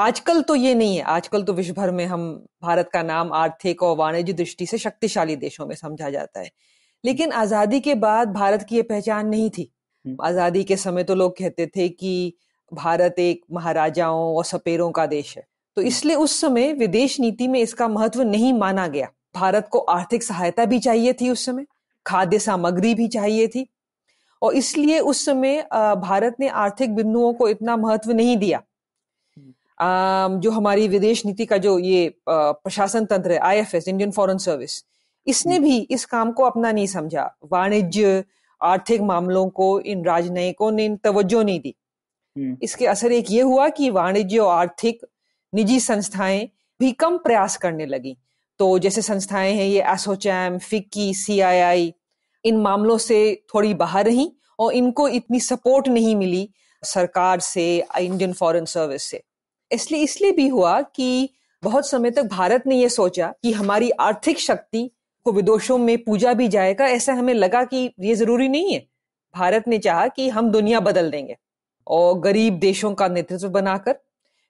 आजकल तो ये नहीं है आजकल तो विश्व भर में हम भारत का नाम आर्थिक और वाणिज्य दृष्टि से शक्तिशाली देशों में समझा जाता है लेकिन हम्म। आजादी के बाद भारत की ये पहचान नहीं थी हम्म। आजादी के समय तो लोग कहते थे कि भारत एक महाराजाओं और सपेरों का देश है तो हम्म। इसलिए उस समय विदेश नीति में इसका महत्व नहीं माना गया भारत को आर्थिक सहायता भी चाहिए थी उस समय खाद्य सामग्री भी चाहिए थी और इसलिए उस समय भारत ने आर्थिक बिंदुओं को इतना महत्व नहीं दिया हम्म। जो हमारी विदेश नीति का जो ये प्रशासन तंत्र है I F S Indian foreign service इसने हम्म। भी इस काम को अपना नहीं समझा वाणिज्य आर्थिक मामलों को इन राजनयिकों ने तवज्जो नहीं दी हम्म। इसके असर एक ये हुआ कि वाणिज्य और आर्थिक निजी संस्थाएं भी कम प्रयास करने लगी तो जैसे संस्थाएं हैं ये एसोचैम फिक्की सीआईआई इन मामलों से थोड़ी बाहर रहीं और इनको इतनी सपोर्ट नहीं मिली सरकार से इंडियन फॉरेन सर्विस से इसलिए इसलिए भी हुआ कि बहुत समय तक भारत ने ये सोचा कि हमारी आर्थिक शक्ति को विदेशों में पूजा भी जाएगा ऐसा हमें लगा कि ये जरूरी नहीं है भारत ने चाहा कि हम दुनिया बदल देंगे और गरीब देशों का नेतृत्व बनाकर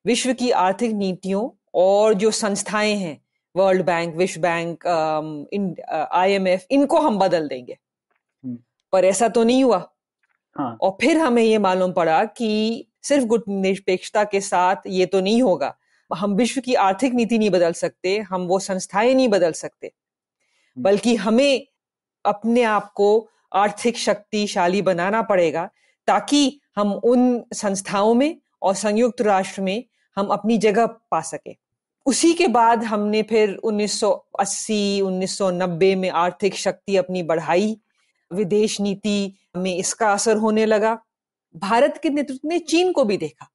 विश्व की आर्थिक नीतियों और जो संस्थाएं हैं वर्ल्ड बैंक विश्व बैंक आई एम एफ इनको हम बदल देंगे हम्म। पर ऐसा तो नहीं हुआ हाँ. और फिर हमें ये मालूम पड़ा कि सिर्फ गुट निरपेक्षता के साथ ये तो नहीं होगा हम विश्व की आर्थिक नीति नहीं बदल सकते हम वो संस्थाएं नहीं बदल सकते हम्म। बल्कि हमें अपने आप को आर्थिक शक्तिशाली बनाना पड़ेगा ताकि हम उन संस्थाओं में और संयुक्त राष्ट्र में हम अपनी जगह पा सकें उसी के बाद हमने फिर 1980 1990 में आर्थिक शक्ति अपनी बढ़ाई विदेश नीति में इसका असर होने लगा भारत के नेतृत्व ने चीन को भी देखा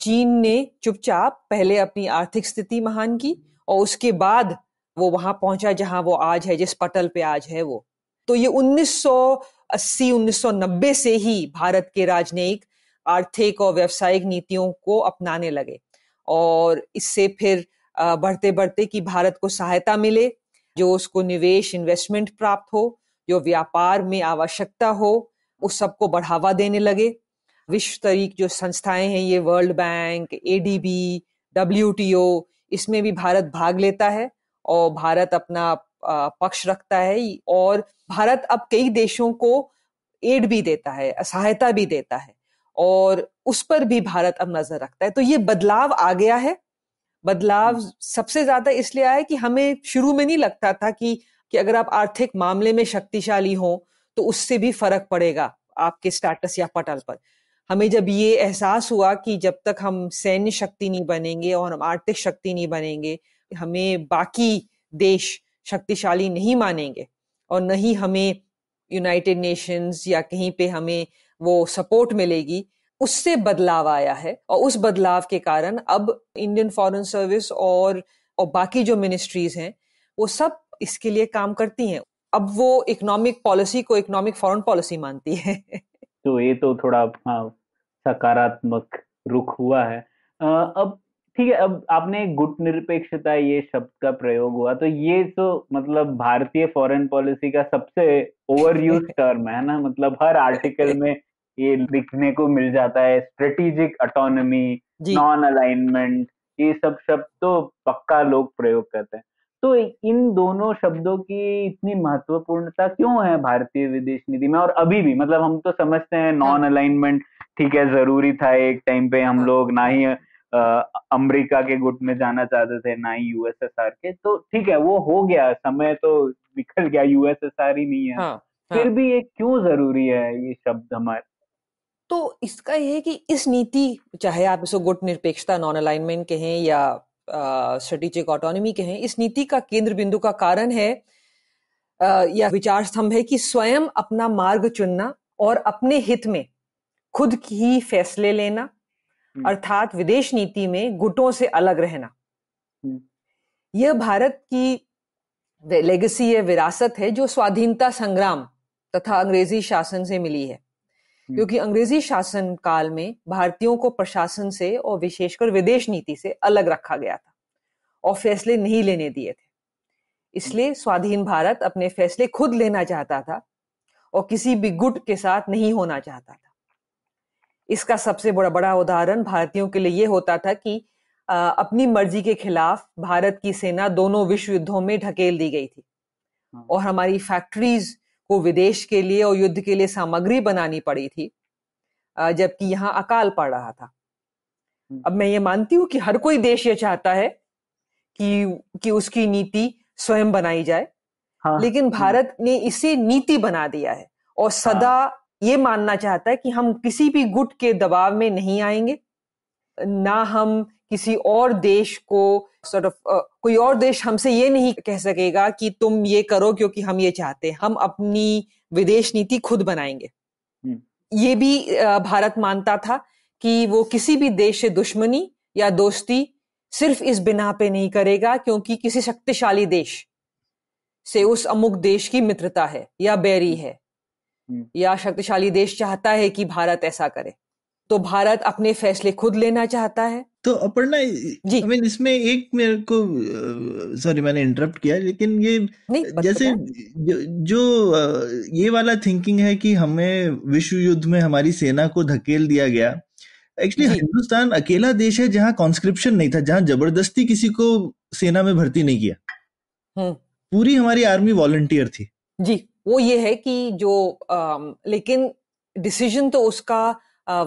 चीन ने चुपचाप पहले अपनी आर्थिक स्थिति महान की और उसके बाद वो वहां पहुंचा जहां वो आज है जिस पटल पे आज है वो तो ये 1980 1990 से ही भारत के राजनयिक आर्थिक और व्यावसायिक नीतियों को अपनाने लगे और इससे फिर बढ़ते बढ़ते कि भारत को सहायता मिले जो उसको निवेश इन्वेस्टमेंट प्राप्त हो जो व्यापार में आवश्यकता हो उस सबको बढ़ावा देने लगे विश्व स्तरीय जो संस्थाएं हैं ये वर्ल्ड बैंक एडीबी ओ इसमें भी भारत भाग लेता है और भारत अपना पक्ष रखता है और भारत अब कई देशों को एड भी देता है सहायता भी देता है और उस पर भी भारत अब नजर रखता है तो ये बदलाव आ गया है बदलाव हम्म। सबसे ज्यादा इसलिए आया कि हमें शुरू में नहीं लगता था कि कि अगर आप आर्थिक मामले में शक्तिशाली हो तो उससे भी फर्क पड़ेगा आपके स्टेटस या पटल पर हमें जब ये एहसास हुआ कि जब तक हम सैन्य शक्ति नहीं बनेंगे और हम आर्थिक शक्ति नहीं बनेंगे हमें बाकी देश शक्तिशाली नहीं मानेंगे और न ही हमें यूनाइटेड नेशंस या कहीं पे हमें वो सपोर्ट मिलेगी उससे बदलाव आया है और उस बदलाव के कारण अब इंडियन फॉरेन सर्विस और और बाकी जो मिनिस्ट्रीज हैं वो सब इसके लिए काम करती हैं अब वो इकोनॉमिक पॉलिसी को इकोनॉमिक फॉरेन पॉलिसी मानती है तो ये तो थोड़ा हाँ, सकारात्मक रुख हुआ है अब ठीक है अब आपने गुट निरपेक्षता ये शब्द का प्रयोग हुआ तो ये तो मतलब भारतीय फॉरेन पॉलिसी का सबसे ओवर यूज टर्म है ना मतलब हर आर्टिकल में ये लिखने को मिल जाता है स्ट्रेटेजिक अटोनमी नॉन अलाइनमेंट ये सब शब्द तो पक्का लोग प्रयोग करते हैं तो इन दोनों शब्दों की इतनी महत्वपूर्णता क्यों है भारतीय विदेश नीति में और अभी भी मतलब हम तो समझते हैं नॉन हाँ। अलाइनमेंट ठीक है जरूरी था एक टाइम पे हम हाँ। लोग ना ही अमेरिका के गुट में जाना चाहते थे ना ही यूएसएसआर के तो ठीक है वो हो गया समय तो निकल गया यूएसएसआर ही नहीं है हाँ, हाँ. फिर भी ये क्यों जरूरी है ये शब्द हमारे तो इसका ये है कि इस नीति चाहे आप इसको गुट निरपेक्षता नॉन अलाइनमेंट कहें या स्ट्रेटेजिक ऑटोनॉमी कहें इस नीति का केंद्र बिंदु का कारण है आ, या विचार स्तंभ है कि स्वयं अपना मार्ग चुनना और अपने हित में खुद की फैसले लेना हम्म। अर्थात विदेश नीति में गुटों से अलग रहना हम्म। यह भारत की लेगेसी है विरासत है जो स्वाधीनता संग्राम तथा अंग्रेजी शासन से मिली है हम्म। क्योंकि अंग्रेजी शासन काल में भारतीयों को प्रशासन से और विशेषकर विदेश नीति से अलग रखा गया था और फैसले नहीं लेने दिए थे इसलिए स्वाधीन भारत अपने फैसले खुद लेना चाहता था और किसी भी गुट के साथ नहीं होना चाहता था इसका सबसे बड़ा बड़ा उदाहरण भारतीयों के लिए ये होता था कि आ, अपनी मर्जी के खिलाफ भारत की सेना दोनों विश्व युद्धों में ढकेल दी गई थी हाँ। और हमारी फैक्ट्रीज को विदेश के लिए और युद्ध के लिए सामग्री बनानी पड़ी थी जबकि यहाँ अकाल पड़ रहा था अब मैं ये मानती हूं कि हर कोई देश ये चाहता है कि कि उसकी नीति स्वयं बनाई जाए हाँ, लेकिन भारत ने इसे नीति बना दिया है और हाँ। सदा हाँ, ये मानना चाहता है कि हम किसी भी गुट के दबाव में नहीं आएंगे ना हम किसी और देश को सॉर्ट ऑफ कोई और देश हमसे ये नहीं कह सकेगा कि तुम ये करो क्योंकि हम ये चाहते हैं हम अपनी विदेश नीति खुद बनाएंगे हम्म। ये भी भारत मानता था कि वो किसी भी देश से दुश्मनी या दोस्ती सिर्फ इस बिना पे नहीं करेगा क्योंकि किसी शक्तिशाली देश से उस अमुक देश की मित्रता है या बैरी हम्म। है हम्म। या शक्तिशाली देश चाहता है कि भारत ऐसा करे तो भारत अपने फैसले खुद लेना चाहता है तो अपर्णा जी I mean, इसमें एक मेरे को सॉरी मैंने इंटरप्ट किया लेकिन ये जैसे जो, जो ये वाला थिंकिंग है कि हमें विश्व युद्ध में हमारी सेना को धकेल दिया गया एक्चुअली हिंदुस्तान अकेला देश है जहां कॉन्स्क्रिप्शन नहीं था जहां जबरदस्ती किसी को सेना में भर्ती नहीं किया हम्म। पूरी हमारी आर्मी वॉलंटियर थी जी वो ये है कि जो लेकिन डिसीजन तो उसका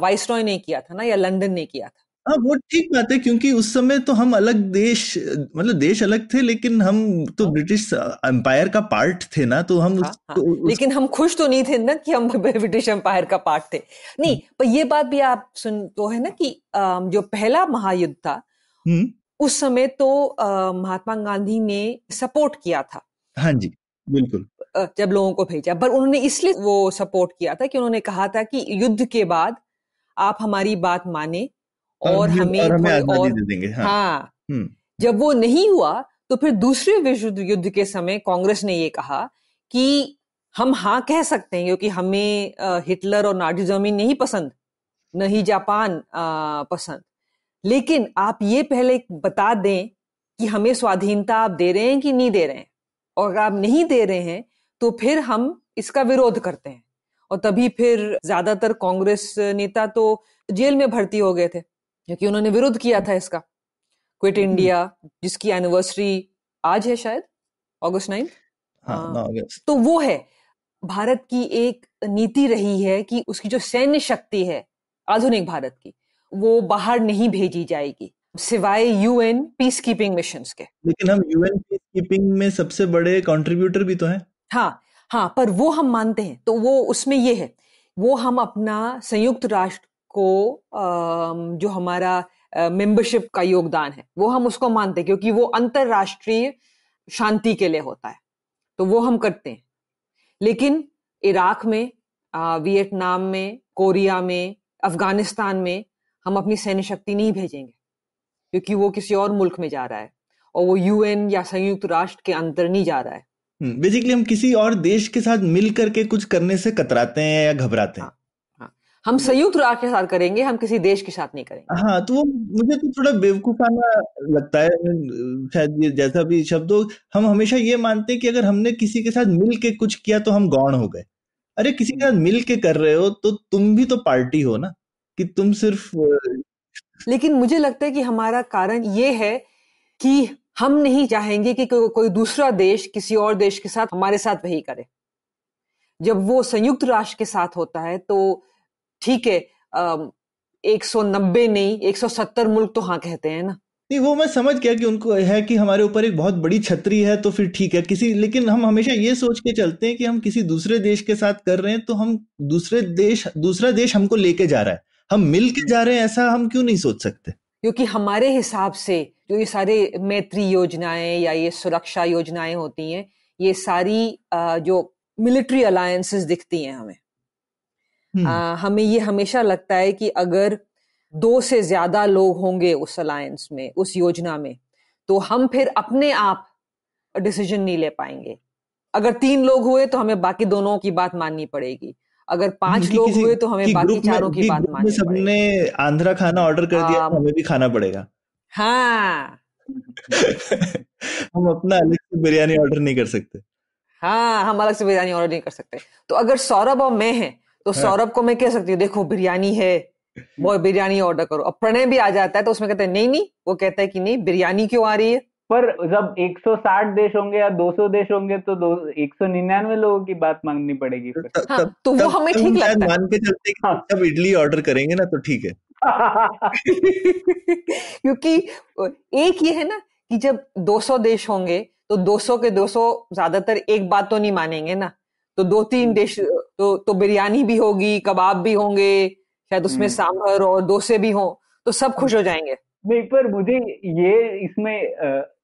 वाइस रॉय ने किया था ना या लंदन ने किया था हाँ वो ठीक बात है क्योंकि उस समय तो हम अलग देश मतलब देश अलग थे लेकिन हम तो ब्रिटिश हाँ। एम्पायर का पार्ट थे ना तो हम हाँ, उस, हाँ, तो, उस... लेकिन हम खुश तो नहीं थे ना कि हम ब्रिटिश एम्पायर का पार्ट थे नहीं हम्म। पर ये बात भी आप सुन तो है ना कि जो पहला महायुद्ध था हम्म। उस समय तो महात्मा गांधी ने सपोर्ट किया था हाँ जी बिल्कुल जब लोगों को भेजा पर उन्होंने इसलिए वो सपोर्ट किया था कि उन्होंने कहा था कि युद्ध के बाद आप हमारी बात माने और हमें और, हमें और दे देंगे हाँ, हाँ हम्म। जब वो नहीं हुआ तो फिर दूसरे विश्व युद्ध के समय कांग्रेस ने ये कहा कि हम हाँ कह सकते हैं क्योंकि हमें हिटलर और नाजी नहीं पसंद न ही जापान पसंद लेकिन आप ये पहले बता दें कि हमें स्वाधीनता आप दे रहे हैं कि नहीं दे रहे हैं और आप नहीं दे रहे हैं तो फिर हम इसका विरोध करते हैं और तभी फिर ज्यादातर कांग्रेस नेता तो जेल में भर्ती हो गए थे क्योंकि उन्होंने विरोध किया था इसका क्विट हम्म। इंडिया जिसकी एनिवर्सरी आज है शायद ऑगस्ट नाइन्थ हाँ, हाँ। तो वो है भारत की एक नीति रही है कि उसकी जो सैन्य शक्ति है आधुनिक भारत की वो बाहर नहीं भेजी जाएगी सिवाय यूएन पीस कीपिंग मिशन के लेकिन हम यूएन पीस कीपिंग में सबसे बड़े कॉन्ट्रीब्यूटर भी तो हैं हाँ हाँ पर वो हम मानते हैं तो वो उसमें ये है वो हम अपना संयुक्त राष्ट्र को जो हमारा मेंबरशिप का योगदान है वो हम उसको मानते हैं क्योंकि वो अंतरराष्ट्रीय शांति के लिए होता है तो वो हम करते हैं लेकिन इराक में वियतनाम में कोरिया में अफगानिस्तान में हम अपनी सैन्य शक्ति नहीं भेजेंगे क्योंकि वो किसी और मुल्क में जा रहा है और वो यूएन या संयुक्त राष्ट्र के अंदर नहीं जा रहा है बेसिकली हम्म, हम किसी और देश के साथ मिल करके कुछ करने से कतराते हैं या घबराते हैं हाँ, हाँ। हम संयुक्त राष्ट्र के साथ करेंगे हम किसी देश के साथ नहीं करेंगे हाँ तो वो मुझे तो थोड़ा बेवकूफाना लगता है शायद ये जैसा भी शब्द हो हम हमेशा ये मानते हैं कि अगर हमने किसी के साथ मिल के कुछ किया तो हम गौण हो गए अरे किसी के साथ मिल के कर रहे हो तो तुम भी तो पार्टी हो ना कि तुम सिर्फ लेकिन मुझे लगता है कि हमारा कारण ये है कि हम नहीं चाहेंगे कि को, कोई दूसरा देश किसी और देश के साथ हमारे साथ वही करे जब वो संयुक्त राष्ट्र के साथ होता है तो ठीक है एक सौ नब्बे नहीं एक सौ सत्तर मुल्क तो हाँ कहते हैं ना नहीं वो मैं समझ गया कि उनको है कि हमारे ऊपर एक बहुत बड़ी छतरी है तो फिर ठीक है किसी लेकिन हम हमेशा ये सोच के चलते हैं कि हम किसी दूसरे देश के साथ कर रहे हैं तो हम दूसरे देश दूसरा देश हमको लेके जा रहा है हम मिल के हम्म। जा रहे हैं ऐसा हम क्यों नहीं सोच सकते क्योंकि हमारे हिसाब से जो ये सारे मैत्री योजनाएं या ये सुरक्षा योजनाएं होती हैं ये सारी जो मिलिट्री अलायंसेस दिखती हैं हमें आ, हम्म। हमें ये हमेशा लगता है कि अगर दो से ज्यादा लोग होंगे उस अलायंस में उस योजना में तो हम फिर अपने आप डिसीजन नहीं ले पाएंगे अगर तीन लोग हुए तो हमें बाकी दोनों की बात माननी पड़ेगी अगर पांच मतलब लोग हुए तो हमें बाकी चारों की बात माननी सबने आंध्रा खाना ऑर्डर कर दिया हाँ। हमें भी खाना पड़ेगा हाँ हम अपना अलग से बिरयानी ऑर्डर नहीं कर सकते हाँ हम अलग से बिरयानी ऑर्डर नहीं कर सकते तो अगर सौरभ और मैं हैं तो हाँ। सौरभ को मैं कह सकती हूँ देखो बिरयानी है वो बिरयानी ऑर्डर करो और प्रणय भी आ जाता है तो उसमें कहते हैं नहीं नहीं वो कहता है कि नहीं बिरयानी क्यों आ रही है पर जब 160 देश होंगे या 200 देश होंगे तो दो एक सौ निन्यानवे लोगों की बात मांगनी पड़ेगी फिर तब, हाँ, तब, तो वो हमें ठीक लगता है मान के चलते हाँ. इडली ऑर्डर करेंगे ना तो ठीक है क्योंकि एक ये है ना कि जब 200 देश होंगे तो 200 के 200 ज्यादातर एक बात तो नहीं मानेंगे ना तो दो तीन डिश हम्म। तो तो बिरयानी भी होगी कबाब भी होंगे शायद उसमें हम्म। सांभर और डोसे भी हों तो सब खुश हो जाएंगे नहीं पर मुझे ये इसमें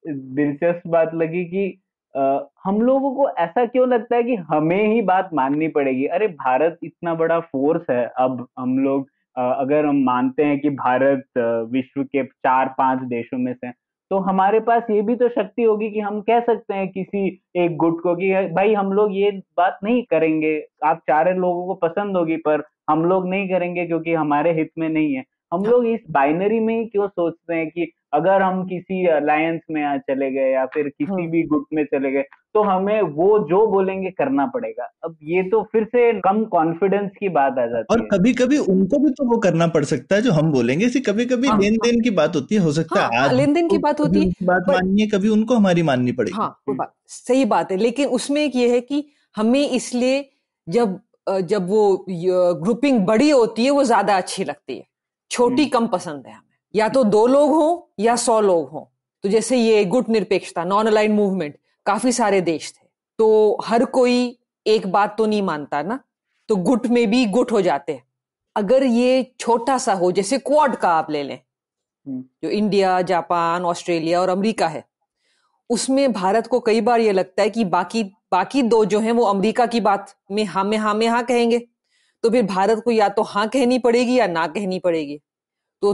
दिलचस्प बात लगी कि आ, हम लोगों को ऐसा क्यों लगता है कि हमें ही बात माननी पड़ेगी अरे भारत इतना बड़ा फोर्स है अब हम लोग अगर हम मानते हैं कि भारत विश्व के चार पांच देशों में से तो हमारे पास ये भी तो शक्ति होगी कि हम कह सकते हैं किसी एक गुट को कि भाई हम लोग ये बात नहीं करेंगे आप चार लोगों को पसंद होगी पर हम लोग नहीं करेंगे क्योंकि हमारे हित में नहीं है हम हाँ। लोग इस बाइनरी में ही क्यों सोचते हैं कि अगर हम किसी अलायंस में चले गए या फिर किसी हाँ। भी ग्रुप में चले गए तो हमें वो जो बोलेंगे करना पड़ेगा अब ये तो फिर से कम कॉन्फिडेंस की बात आ जाती और है और कभी कभी उनको भी तो वो करना पड़ सकता है जो हम बोलेंगे कभी कभी हाँ, लेन देन की बात होती है हो सकता है हाँ, लेन देन की बात होती है बात माननी है कभी उनको हमारी माननी पड़ेगी हाँ हम्म। सही बात है लेकिन उसमें एक ये है कि हमें इसलिए जब जब वो ग्रुपिंग बड़ी होती है वो ज्यादा अच्छी लगती है छोटी हम्म। कम पसंद है हमें या तो दो लोग हों या सौ लोग हों तो जैसे ये गुट निरपेक्षता नॉन अलाइन मूवमेंट काफी सारे देश थे तो हर कोई एक बात तो नहीं मानता ना तो गुट में भी गुट हो जाते हैं अगर ये छोटा सा हो जैसे क्वाड का आप ले लें हम्म। जो इंडिया जापान ऑस्ट्रेलिया और अमेरिका है उसमें भारत को कई बार ये लगता है कि बाकी बाकी दो जो हैं वो अमेरिका की बात में हाँ में हाँ में हाँ कहेंगे तो फिर भारत को या तो हाँ कहनी पड़ेगी या ना कहनी पड़ेगी तो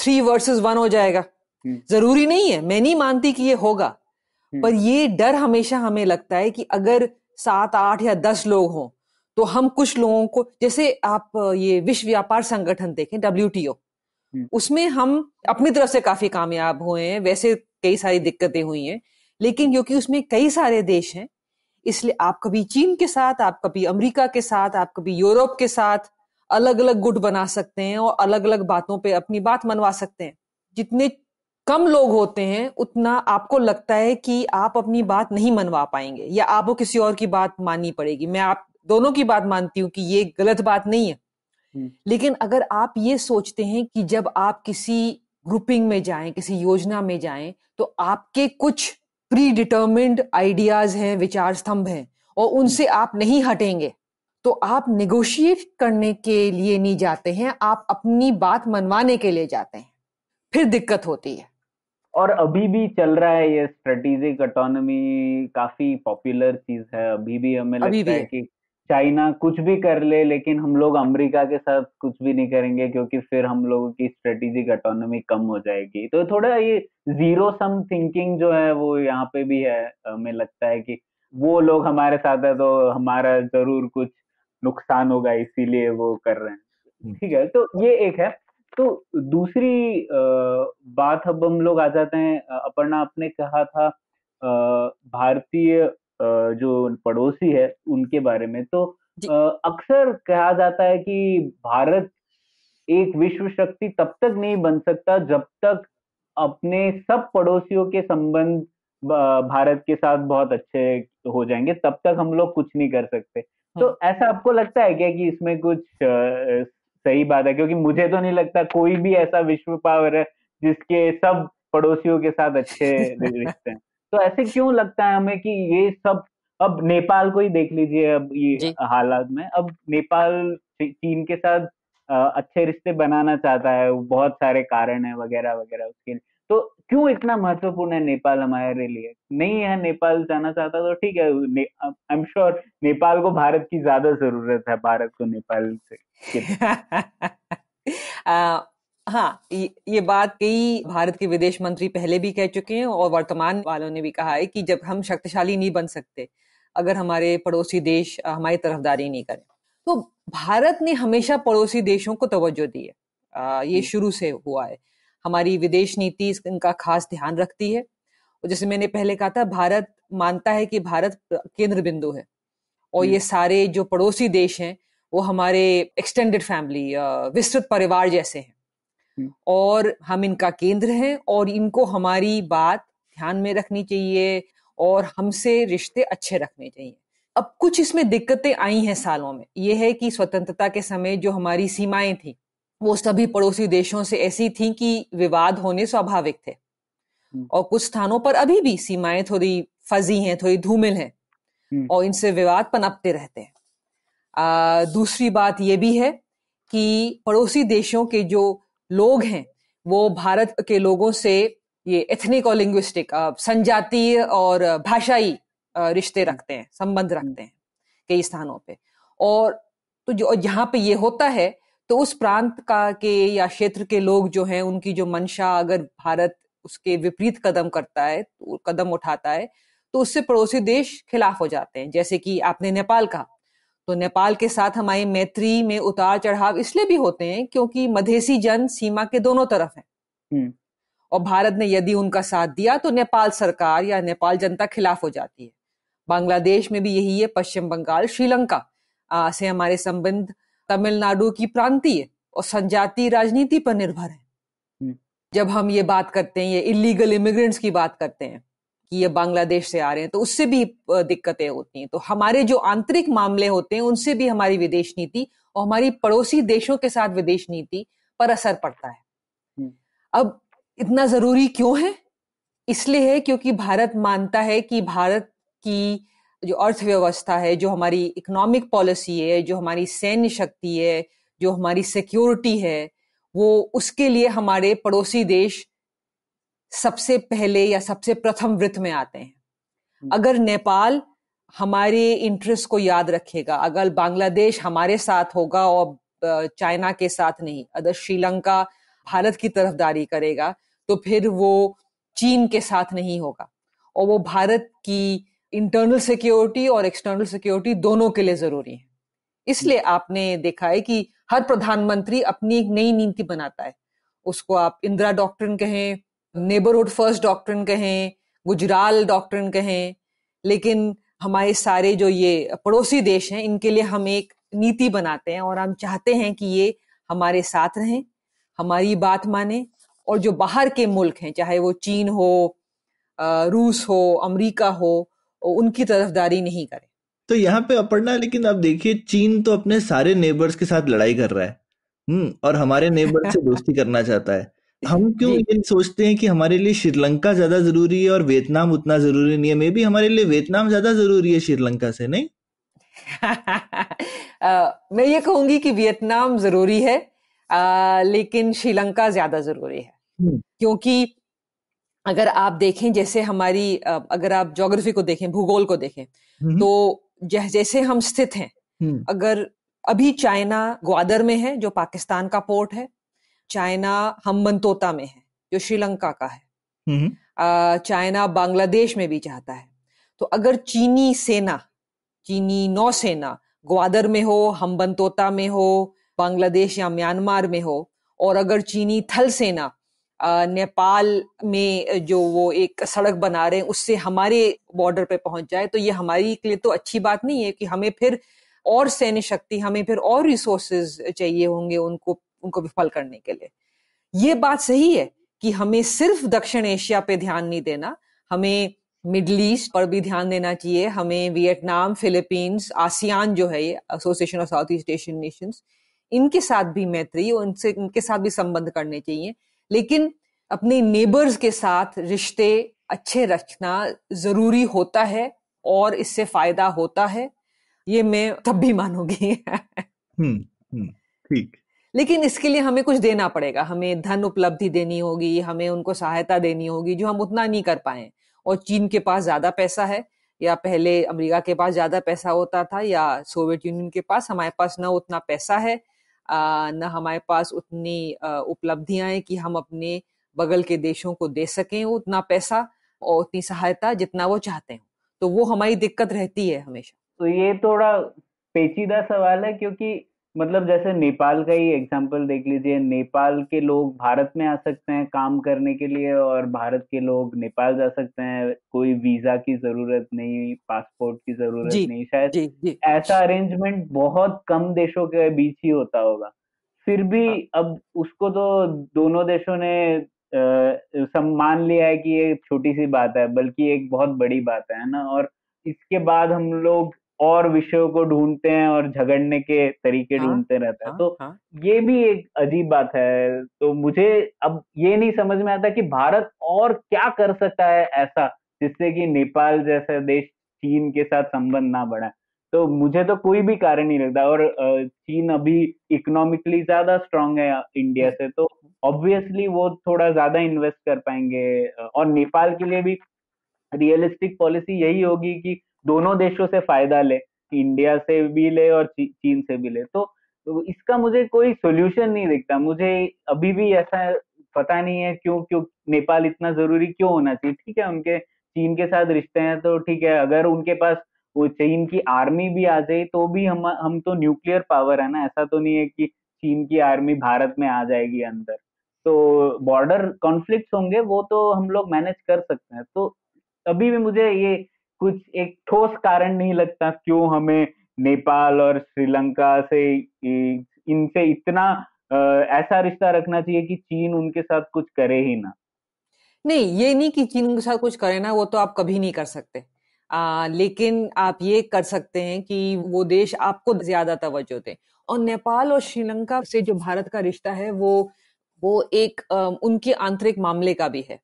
थ्री वर्सेस वन हो जाएगा हम्म। जरूरी नहीं है मैं नहीं मानती कि ये होगा हम्म। पर ये डर हमेशा हमें लगता है कि अगर सात आठ या दस लोग हों तो हम कुछ लोगों को जैसे आप ये विश्व व्यापार संगठन देखें डब्ल्यू हम्म। उसमें हम अपनी तरफ से काफी कामयाब हुए हैं वैसे कई सारी दिक्कतें हुई हैं लेकिन क्योंकि उसमें कई सारे देश हैं इसलिए आप कभी चीन के साथ आप कभी अमेरिका के साथ आप कभी यूरोप के साथ अलग अलग गुट बना सकते हैं और अलग अलग बातों पे अपनी बात मनवा सकते हैं जितने कम लोग होते हैं उतना आपको लगता है कि आप अपनी बात नहीं मनवा पाएंगे या आपको किसी और की बात माननी पड़ेगी मैं आप दोनों की बात मानती हूँ कि ये गलत बात नहीं है हम्म। लेकिन अगर आप ये सोचते हैं कि जब आप किसी ग्रुपिंग में जाएं किसी योजना में जाएं तो आपके कुछ प्री डिटर्मिंड आइडियाज हैं विचार स्तंभ हैं और उनसे आप नहीं हटेंगे तो आप निगोशिएट करने के लिए नहीं जाते हैं आप अपनी बात मनवाने के लिए जाते हैं फिर दिक्कत होती है और अभी भी चल रहा है ये स्ट्रेटेजिक इकोनॉमी काफी पॉपुलर चीज है अभी भी हमें लगता है कि चाइना कुछ भी कर ले लेकिन हम लोग अमेरिका के साथ कुछ भी नहीं करेंगे क्योंकि फिर हम लोगों की स्ट्रेटेजिक अटोनोमी कम हो जाएगी तो थोड़ा ये जीरो सम थिंकिंग जो है वो यहाँ पे भी है हमें लगता है कि वो लोग हमारे साथ है तो हमारा जरूर कुछ नुकसान होगा इसीलिए वो कर रहे हैं हम्म। ठीक है तो ये एक है तो दूसरी बात अब हम लोग आ जाते हैं अपर्णा आपने कहा था भारतीय जो पड़ोसी है उनके बारे में तो अक्सर कहा जाता है कि भारत एक विश्व शक्ति तब तक नहीं बन सकता जब तक अपने सब पड़ोसियों के संबंध भारत के साथ बहुत अच्छे हो जाएंगे तब तक हम लोग कुछ नहीं कर सकते हाँ। तो ऐसा आपको लगता है क्या कि इसमें कुछ सही बात है क्योंकि मुझे तो नहीं लगता कोई भी ऐसा विश्व पावर है जिसके सब पड़ोसियों के साथ अच्छे रिश्ते हैं तो ऐसे क्यों लगता है हमें कि ये सब अब नेपाल को ही देख लीजिए अब ये हालात में अब नेपाल चीन के साथ अच्छे रिश्ते बनाना चाहता है बहुत सारे कारण है वगैरह वगैरह उसके लिए तो क्यों इतना महत्वपूर्ण है नेपाल हमारे लिए नहीं है नेपाल जाना चाहता तो ठीक है आई एम श्योर नेपाल को भारत की ज्यादा जरूरत है भारत को नेपाल से हाँ ये बात कई भारत के विदेश मंत्री पहले भी कह चुके हैं और वर्तमान वालों ने भी कहा है कि जब हम शक्तिशाली नहीं बन सकते अगर हमारे पड़ोसी देश हमारी तरफदारी नहीं करें तो भारत ने हमेशा पड़ोसी देशों को तवज्जो दी है ये शुरू से हुआ है हमारी विदेश नीति इनका खास ध्यान रखती है और जैसे मैंने पहले कहा था भारत मानता है कि भारत केंद्र बिंदु है और ये सारे जो पड़ोसी देश हैं वो हमारे एक्सटेंडेड फैमिली विस्तृत परिवार जैसे हैं हम्म। और हम इनका केंद्र हैं और इनको हमारी बात ध्यान में रखनी चाहिए और हमसे रिश्ते अच्छे रखने चाहिए अब कुछ इसमें दिक्कतें आई हैं सालों में ये है कि स्वतंत्रता के समय जो हमारी सीमाएं थी वो सभी पड़ोसी देशों से ऐसी थी कि विवाद होने स्वाभाविक थे हम्म। और कुछ स्थानों पर अभी भी सीमाएं थोड़ी फजी हैं थोड़ी धूमिल हैं हम्म। और इनसे विवाद पनपते रहते हैं आ, दूसरी बात यह भी है कि पड़ोसी देशों के जो लोग हैं वो भारत के लोगों से ये एथनिक और लिंग्विस्टिक संजातीय और भाषाई रिश्ते रखते हैं संबंध रखते हैं कई स्थानों पे और तो जो जहाँ पे ये होता है तो उस प्रांत का के या क्षेत्र के लोग जो हैं उनकी जो मंशा अगर भारत उसके विपरीत कदम करता है तो कदम उठाता है तो उससे पड़ोसी देश खिलाफ हो जाते हैं जैसे कि आपने नेपाल कहा तो नेपाल के साथ हमारी मैत्री में उतार चढ़ाव इसलिए भी होते हैं क्योंकि मधेसी जन सीमा के दोनों तरफ हैं हम्म। और भारत ने यदि उनका साथ दिया तो नेपाल सरकार या नेपाल जनता खिलाफ हो जाती है बांग्लादेश में भी यही है पश्चिम बंगाल श्रीलंका से हमारे संबंध तमिलनाडु की प्रांतीय और संजातीय राजनीति पर निर्भर है हम्म। जब हम ये बात करते हैं ये इलीगल इमिग्रेंट्स की बात करते हैं कि ये बांग्लादेश से आ रहे हैं तो उससे भी दिक्कतें होती हैं तो हमारे जो आंतरिक मामले होते हैं उनसे भी हमारी विदेश नीति और हमारी पड़ोसी देशों के साथ विदेश नीति पर असर पड़ता है हम्म। अब इतना जरूरी क्यों है इसलिए है क्योंकि भारत मानता है कि भारत की जो अर्थव्यवस्था है जो हमारी इकोनॉमिक पॉलिसी है जो हमारी सैन्य शक्ति है जो हमारी सिक्योरिटी है वो उसके लिए हमारे पड़ोसी देश सबसे पहले या सबसे प्रथम वृत्त में आते हैं हम्म। अगर नेपाल हमारे इंटरेस्ट को याद रखेगा अगर बांग्लादेश हमारे साथ होगा और चाइना के साथ नहीं अगर श्रीलंका भारत की तरफदारी करेगा तो फिर वो चीन के साथ नहीं होगा और वो भारत की इंटरनल सिक्योरिटी और एक्सटर्नल सिक्योरिटी दोनों के लिए जरूरी है इसलिए हम्म। आपने देखा है कि हर प्रधानमंत्री अपनी एक नई नीति बनाता है उसको आप इंदिरा डॉक्टर कहें नेबरहुड फर्स्ट डॉक्ट्रिन कहें गुजराल डॉक्ट्रिन कहें लेकिन हमारे सारे जो ये पड़ोसी देश हैं इनके लिए हम एक नीति बनाते हैं और हम चाहते हैं कि ये हमारे साथ रहें हमारी बात माने और जो बाहर के मुल्क हैं चाहे वो चीन हो रूस हो अमेरिका हो उनकी तरफदारी नहीं करें तो यहाँ पे अपना लेकिन आप देखिए चीन तो अपने सारे नेबर्स के साथ लड़ाई कर रहा है हम्म और हमारे नेबर से दोस्ती करना चाहता है हम क्यों ये सोचते हैं कि हमारे लिए श्रीलंका ज्यादा जरूरी है और वियतनाम उतना जरूरी नहीं है मे भी हमारे लिए वियतनाम ज्यादा जरूरी है श्रीलंका से नहीं आ, मैं ये कहूंगी कि वियतनाम जरूरी है आ, लेकिन श्रीलंका ज्यादा जरूरी है हम्म। क्योंकि अगर आप देखें जैसे हमारी अगर आप जोग्राफी को देखें भूगोल को देखें हम्म। तो जैसे हम स्थित हैं हम्म। अगर अभी चाइना ग्वादर में है जो पाकिस्तान का पोर्ट है चाइना हमबंतोता में है जो श्रीलंका का है हम्म। चाइना बांग्लादेश में भी चाहता है तो अगर चीनी सेना चीनी नौसेना ग्वादर में हो हमबंतोता में हो बांग्लादेश या म्यांमार में हो और अगर चीनी थल सेना नेपाल में जो वो एक सड़क बना रहे हैं उससे हमारे बॉर्डर पे पहुंच जाए तो ये हमारी के लिए तो अच्छी बात नहीं है कि हमें फिर और सैन्य शक्ति हमें फिर और रिसोर्सेज चाहिए होंगे उनको उनको विफल करने के लिए ये बात सही है कि हमें सिर्फ दक्षिण एशिया पे ध्यान नहीं देना हमें मिडल ईस्ट पर भी ध्यान देना चाहिए हमें वियतनाम फिलीपींस आसियान जो है ये association of South East Asian nations इनके साथ भी मैत्री और इनसे इनके साथ भी संबंध करने चाहिए लेकिन अपने नेबर्स के साथ रिश्ते अच्छे रखना जरूरी होता है और इससे फायदा होता है ये मैं तब भी मानूंगी हम्म, हम्म, ठीक लेकिन इसके लिए हमें कुछ देना पड़ेगा हमें धन उपलब्धि देनी होगी हमें उनको सहायता देनी होगी जो हम उतना नहीं कर पाए और चीन के पास ज्यादा पैसा है या पहले अमेरिका के पास ज्यादा पैसा होता था या सोवियत यूनियन के पास हमारे पास ना उतना पैसा है न हमारे पास उतनी उपलब्धियां हैं कि हम अपने बगल के देशों को दे सकें उतना पैसा और उतनी सहायता जितना वो चाहते हो तो वो हमारी दिक्कत रहती है हमेशा तो ये थोड़ा पेचीदा सवाल है क्योंकि मतलब जैसे नेपाल का ही एग्जाम्पल देख लीजिए नेपाल के लोग भारत में आ सकते हैं काम करने के लिए और भारत के लोग नेपाल जा सकते हैं कोई वीजा की जरूरत नहीं पासपोर्ट की जरूरत जी, नहीं शायद जी, जी, ऐसा अरेंजमेंट बहुत कम देशों के बीच ही होता होगा फिर भी हाँ। अब उसको तो दोनों देशों ने सम्मान लिया है कि ये छोटी सी बात है बल्कि एक बहुत बड़ी बात है ना और इसके बाद हम लोग और विषयों को ढूंढते हैं और झगड़ने के तरीके हाँ, ढूंढते हाँ, रहते हैं हाँ, तो हाँ. ये भी एक अजीब बात है तो मुझे अब ये नहीं समझ में आता कि भारत और क्या कर सकता है ऐसा जिससे कि नेपाल जैसा देश चीन के साथ संबंध ना बढ़ाए तो मुझे तो कोई भी कारण नहीं लगता और चीन अभी इकोनॉमिकली ज्यादा स्ट्रांग है इंडिया से तो ऑब्वियसली वो थोड़ा ज्यादा इन्वेस्ट कर पाएंगे और नेपाल के लिए भी रियलिस्टिक पॉलिसी यही होगी कि दोनों देशों से फायदा ले इंडिया से भी ले और चीन से भी ले तो इसका मुझे कोई सोल्यूशन नहीं दिखता मुझे अभी भी ऐसा पता नहीं है क्यों क्यों नेपाल इतना जरूरी क्यों होना चाहिए ठीक है उनके चीन के साथ रिश्ते हैं तो ठीक है अगर उनके पास वो चीन की आर्मी भी आ जाए तो भी हम हम तो न्यूक्लियर पावर है ना ऐसा तो नहीं है कि चीन की आर्मी भारत में आ जाएगी अंदर तो बॉर्डर कॉन्फ्लिक्ट होंगे वो तो हम लोग मैनेज कर सकते हैं तो अभी भी मुझे ये कुछ एक ठोस कारण नहीं लगता क्यों हमें नेपाल और श्रीलंका से इनसे इतना ऐसा रिश्ता रखना चाहिए कि चीन उनके साथ कुछ करे ही ना नहीं ये नहीं कि चीन उनके साथ कुछ करे ना वो तो आप कभी नहीं कर सकते आ, लेकिन आप ये कर सकते हैं कि वो देश आपको ज्यादा तवज्जो दे और नेपाल और श्रीलंका से जो भारत का रिश्ता है वो वो एक आ, उनके आंतरिक मामले का भी है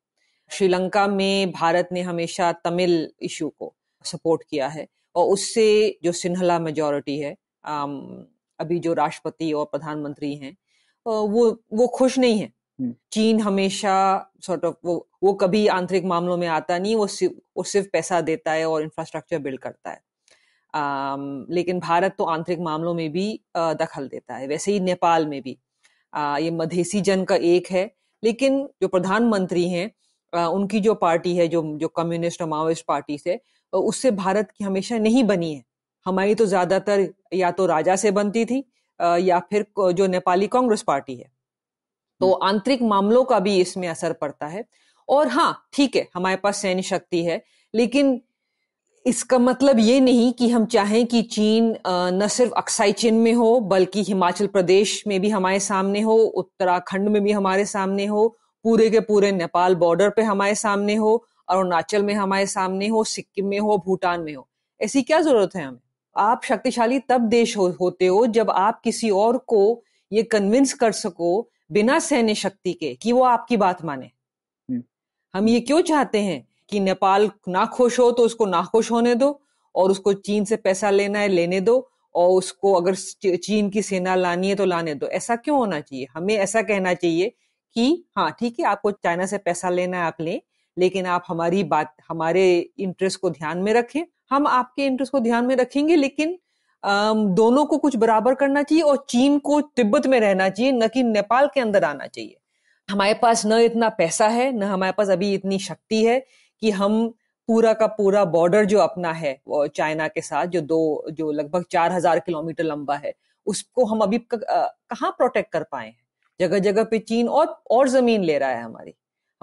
श्रीलंका में भारत ने हमेशा तमिल इशू को सपोर्ट किया है और उससे जो सिन्हला मेजोरिटी है अभी जो राष्ट्रपति और प्रधानमंत्री हैं वो वो खुश नहीं है हम्म। चीन हमेशा सॉर्ट ऑफ वो वो कभी आंतरिक मामलों में आता नहीं वो सिर्फ वो सिर्फ पैसा देता है और इंफ्रास्ट्रक्चर बिल्ड करता है आ, लेकिन भारत तो आंतरिक मामलों में भी दखल देता है वैसे ही नेपाल में भी आ, ये मधेसी जन का एक है लेकिन जो प्रधानमंत्री हैं उनकी जो पार्टी है जो जो कम्युनिस्ट और माओइस्ट पार्टी से उससे भारत की हमेशा नहीं बनी है हमारी तो ज्यादातर या तो राजा से बनती थी या फिर जो नेपाली कांग्रेस पार्टी है तो हम्म। आंतरिक मामलों का भी इसमें असर पड़ता है और हाँ ठीक है हमारे पास सैन्य शक्ति है लेकिन इसका मतलब ये नहीं कि हम चाहें कि चीन न सिर्फ अक्साई चीन में हो बल्कि हिमाचल प्रदेश में भी हमारे सामने हो उत्तराखंड में भी हमारे सामने हो पूरे के पूरे नेपाल बॉर्डर पे हमारे सामने हो अरुणाचल में हमारे सामने हो सिक्किम में हो भूटान में हो ऐसी क्या जरूरत है हमें आप शक्तिशाली तब देश हो, होते हो जब आप किसी और को ये कन्विंस कर सको बिना सैन्य शक्ति के कि वो आपकी बात माने हम्म। हम ये क्यों चाहते हैं कि नेपाल ना खुश हो तो उसको ना खुश होने दो और उसको चीन से पैसा लेना है लेने दो और उसको अगर चीन की सेना लानी है तो लाने दो ऐसा क्यों होना चाहिए हमें ऐसा कहना चाहिए कि हाँ ठीक है आपको चाइना से पैसा लेना है आप लें लेकिन आप हमारी बात हमारे इंटरेस्ट को ध्यान में रखें हम आपके इंटरेस्ट को ध्यान में रखेंगे लेकिन दोनों को कुछ बराबर करना चाहिए और चीन को तिब्बत में रहना चाहिए न कि नेपाल के अंदर आना चाहिए हमारे पास न इतना पैसा है न हमारे पास अभी इतनी शक्ति है कि हम पूरा का पूरा बॉर्डर जो अपना है चाइना के साथ जो दो जो लगभग चार हजार किलोमीटर लंबा है उसको हम अभी कहाँ प्रोटेक्ट कर पाए हैं जगह जगह पे चीन और और जमीन ले रहा है हमारी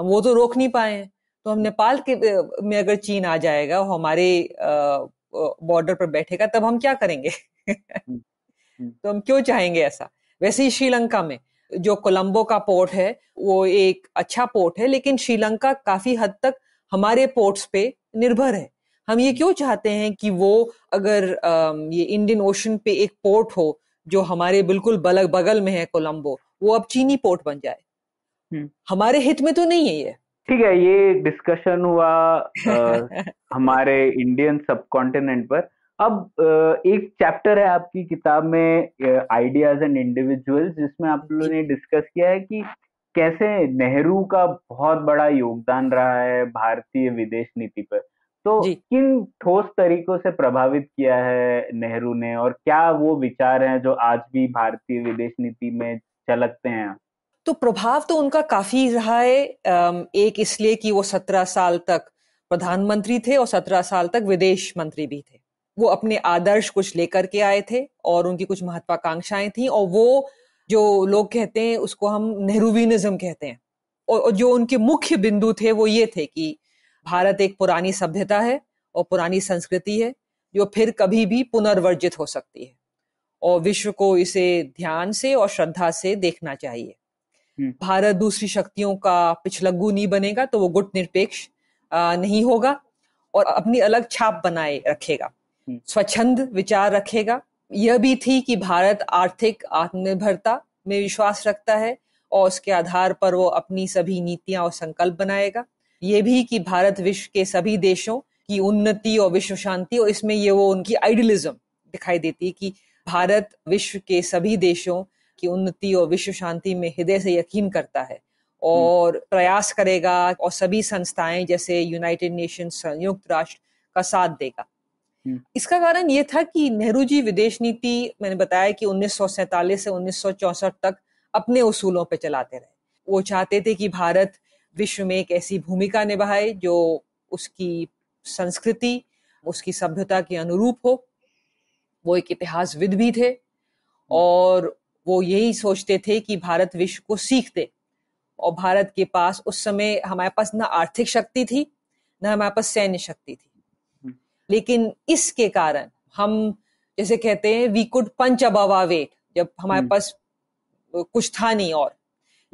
हम वो तो रोक नहीं पाए तो हम नेपाल के में अगर चीन आ जाएगा हमारे बॉर्डर पर बैठेगा तब हम क्या करेंगे हम्म, हम्म। तो हम क्यों चाहेंगे ऐसा वैसे ही श्रीलंका में जो कोलंबो का पोर्ट है वो एक अच्छा पोर्ट है लेकिन श्रीलंका काफी हद तक हमारे पोर्ट्स पे निर्भर है हम ये क्यों चाहते हैं कि वो अगर ये इंडियन ओशन पे एक पोर्ट हो जो हमारे बिल्कुल बलग बगल में है कोलंबो वो अब चीनी पोर्ट बन जाए हम्म। हमारे हित में तो नहीं है ये ठीक है ये डिस्कशन हुआ आ, हमारे इंडियन सब कॉन्टिनेंट पर अब एक चैप्टर है आपकी किताब में आइडियाज एंड इंडिविजुअल्स जिसमें आप लोगों ने डिस्कस किया है कि कैसे नेहरू का बहुत बड़ा योगदान रहा है भारतीय विदेश नीति पर तो किन ठोस तरीकों से प्रभावित किया है नेहरू ने और क्या वो विचार हैं जो आज भी भारतीय विदेश नीति में झलकते हैं तो प्रभाव तो उनका काफी रहा है एक इसलिए कि वो सत्रह साल तक प्रधानमंत्री थे और सत्रह साल तक विदेश मंत्री भी थे वो अपने आदर्श कुछ लेकर के आए थे और उनकी कुछ महत्वाकांक्षाएं थी और वो जो लोग कहते हैं उसको हम नेहरूविनिज्म कहते हैं और जो उनके मुख्य बिंदु थे वो ये थे कि भारत एक पुरानी सभ्यता है और पुरानी संस्कृति है जो फिर कभी भी पुनर्वर्जित हो सकती है और विश्व को इसे ध्यान से और श्रद्धा से देखना चाहिए हम्म। भारत दूसरी शक्तियों का पिछलग्गू नहीं बनेगा तो वो गुट निरपेक्ष नहीं होगा और अपनी अलग छाप बनाए रखेगा हम्म। स्वच्छंद विचार रखेगा यह भी थी कि भारत आर्थिक आत्मनिर्भरता में विश्वास रखता है और उसके आधार पर वो अपनी सभी नीतियां और संकल्प बनाएगा ये भी कि भारत विश्व के सभी देशों की उन्नति और विश्व शांति और इसमें ये वो उनकी आइडियलिज्म दिखाई देती है कि भारत विश्व के सभी देशों की उन्नति और विश्व शांति में हृदय से यकीन करता है और प्रयास करेगा और सभी संस्थाएं जैसे यूनाइटेड नेशन संयुक्त राष्ट्र का साथ देगा हम्म। इसका कारण ये था कि नेहरू जी विदेश नीति मैंने बताया कि उन्नीस से उन्नीस तक अपने उसूलों पर चलाते रहे वो चाहते थे कि भारत विश्व में एक ऐसी भूमिका निभाए जो उसकी संस्कृति उसकी सभ्यता के अनुरूप हो वो एक इतिहासविद भी थे और वो यही सोचते थे कि भारत विश्व को सीख दे और भारत के पास उस समय हमारे पास ना आर्थिक शक्ति थी ना हमारे पास सैन्य शक्ति थी हम्म। लेकिन इसके कारण हम जैसे कहते हैं वी कुड पंच अब वेट जब हमारे हम्म। पास कुछ था नहीं और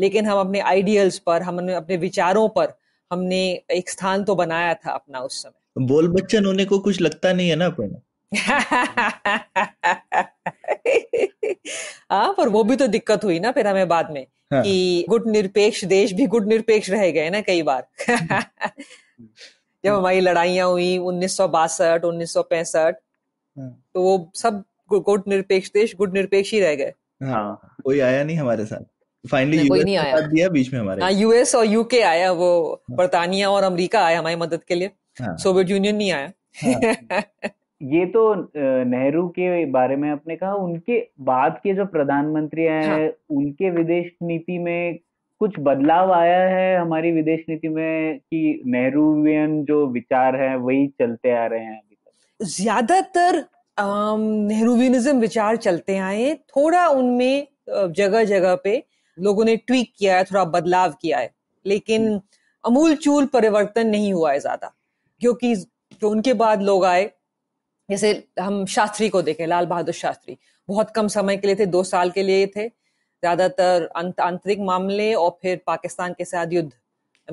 लेकिन हम अपने आइडियल्स पर हमने अपने विचारों पर हमने एक स्थान तो बनाया था अपना उस समय बोल बच्चन होने को कुछ लगता नहीं है ना अपना हाँ पर वो भी तो दिक्कत हुई ना फिर हमें बाद में हाँ. कि गुट निरपेक्ष देश भी गुट निरपेक्ष रह गए ना कई बार जब हमारी लड़ाइया हुई उन्नीस सौ उन्नीस सौ पैंसठ हाँ। तो वो सब गुट निरपेक्ष देश गुट निरपेक्ष ही रह गए हाँ कोई आया नहीं हमारे साथ फाइनली यूएस नहीं आया दिया बीच में हमारे यूएस हाँ, और यूके आया वो हाँ. बर्तानिया और अमेरिका आया हमारी मदद के लिए हाँ. सोवियत यूनियन नहीं आया हाँ। ये तो नेहरू के बारे में आपने कहा उनके बाद के जो प्रधानमंत्री आए हाँ। हैं उनके विदेश नीति में कुछ बदलाव आया है हमारी विदेश नीति में कि नेहरूवियन जो विचार है वही चलते आ रहे हैं अभी तक ज्यादातर नेहरूवियनिज्म विचार चलते आए हैं थोड़ा उनमें जगह जगह पे लोगों ने ट्वीक किया है थोड़ा बदलाव किया है लेकिन हम्म। अमूल चूल परिवर्तन नहीं हुआ है ज्यादा क्योंकि जो उनके बाद लोग आए जैसे हम शास्त्री को देखें लाल बहादुर शास्त्री बहुत कम समय के लिए थे दो साल के लिए थे ज्यादातर आंतरिक मामले और फिर पाकिस्तान के साथ युद्ध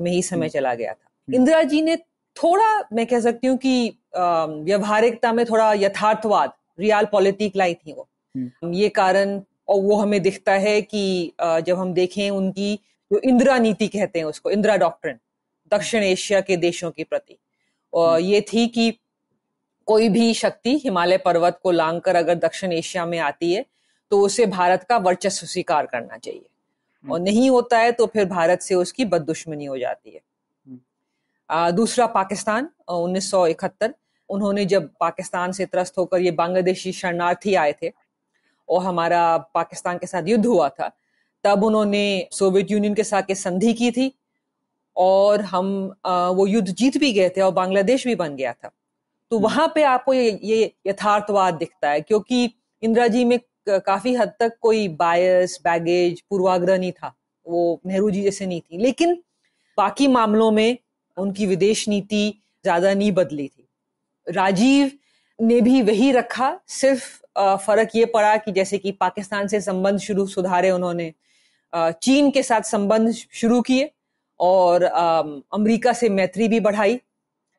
में ही समय हम्म। चला गया था हम्म। इंदिरा जी ने थोड़ा मैं कह सकती हूँ कि व्यवहारिकता में थोड़ा यथार्थवाद रियल पॉलिटिक लाई थी वो हम्म। ये कारण और वो हमें दिखता है कि जब हम देखें उनकी जो इंदिरा नीति कहते हैं उसको इंदिरा डॉक्ट्रिन दक्षिण एशिया के देशों के प्रति ये थी कि कोई भी शक्ति हिमालय पर्वत को लांग कर अगर दक्षिण एशिया में आती है तो उसे भारत का वर्चस्व स्वीकार करना चाहिए हम्म। और नहीं होता है तो फिर भारत से उसकी बद दुश्मनी हो जाती है हम्म। आ, दूसरा पाकिस्तान उन्नीस उन्होंने जब पाकिस्तान से त्रस्त होकर ये बांग्लादेशी शरणार्थी आए थे और हमारा पाकिस्तान के साथ युद्ध हुआ था तब उन्होंने सोवियत यूनियन के साथ संधि की थी और हम आ, वो युद्ध जीत भी गए थे और बांग्लादेश भी बन गया था तो हम्म। वहां पे आपको ये ये यथार्थवाद दिखता है क्योंकि इंदिरा जी में काफी हद तक कोई बायस बैगेज पूर्वाग्रह नहीं था वो नेहरू जी जैसे नहीं थी लेकिन बाकी मामलों में उनकी विदेश नीति ज्यादा नहीं बदली थी राजीव ने भी वही रखा सिर्फ फर्क ये पड़ा कि जैसे कि पाकिस्तान से संबंध शुरू सुधारे उन्होंने चीन के साथ संबंध शुरू किए और अमेरिका से मैत्री भी बढ़ाई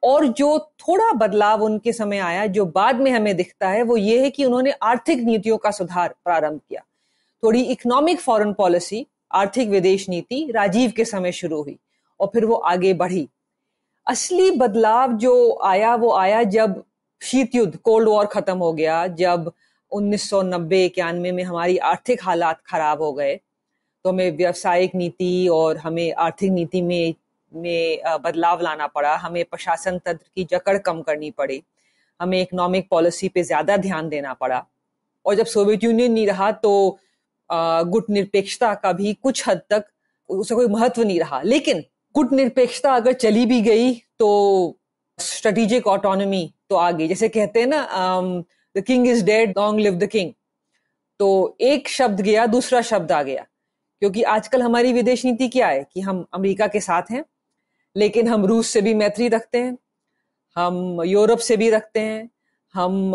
और जो थोड़ा बदलाव उनके समय आया जो बाद में हमें दिखता है वो ये है कि उन्होंने आर्थिक नीतियों का सुधार प्रारंभ किया थोड़ी इकोनॉमिक फॉरेन पॉलिसी आर्थिक विदेश नीति राजीव के समय शुरू हुई और फिर वो आगे बढ़ी असली बदलाव जो आया वो आया जब शीत युद्ध कोल्ड वॉर खत्म हो गया जब 1990 इक्यानवे में हमारी आर्थिक हालात खराब हो गए तो हमें व्यावसायिक नीति और हमें आर्थिक नीति में में बदलाव लाना पड़ा हमें प्रशासन तंत्र की जकड़ कम करनी पड़ी हमें इकोनॉमिक पॉलिसी पे ज्यादा ध्यान देना पड़ा और जब सोवियत यूनियन नहीं रहा तो गुट निरपेक्षता का भी कुछ हद तक उसका कोई महत्व नहीं रहा लेकिन गुट निरपेक्षता अगर चली भी गई तो स्ट्रेटेजिक ऑटोनोमी तो आ गई जैसे कहते हैं ना the king is dead long live the king तो एक शब्द गया दूसरा शब्द आ गया क्योंकि आजकल हमारी विदेश नीति क्या है कि हम अमेरिका के साथ हैं लेकिन हम रूस से भी मैत्री रखते हैं हम यूरोप से भी रखते हैं हम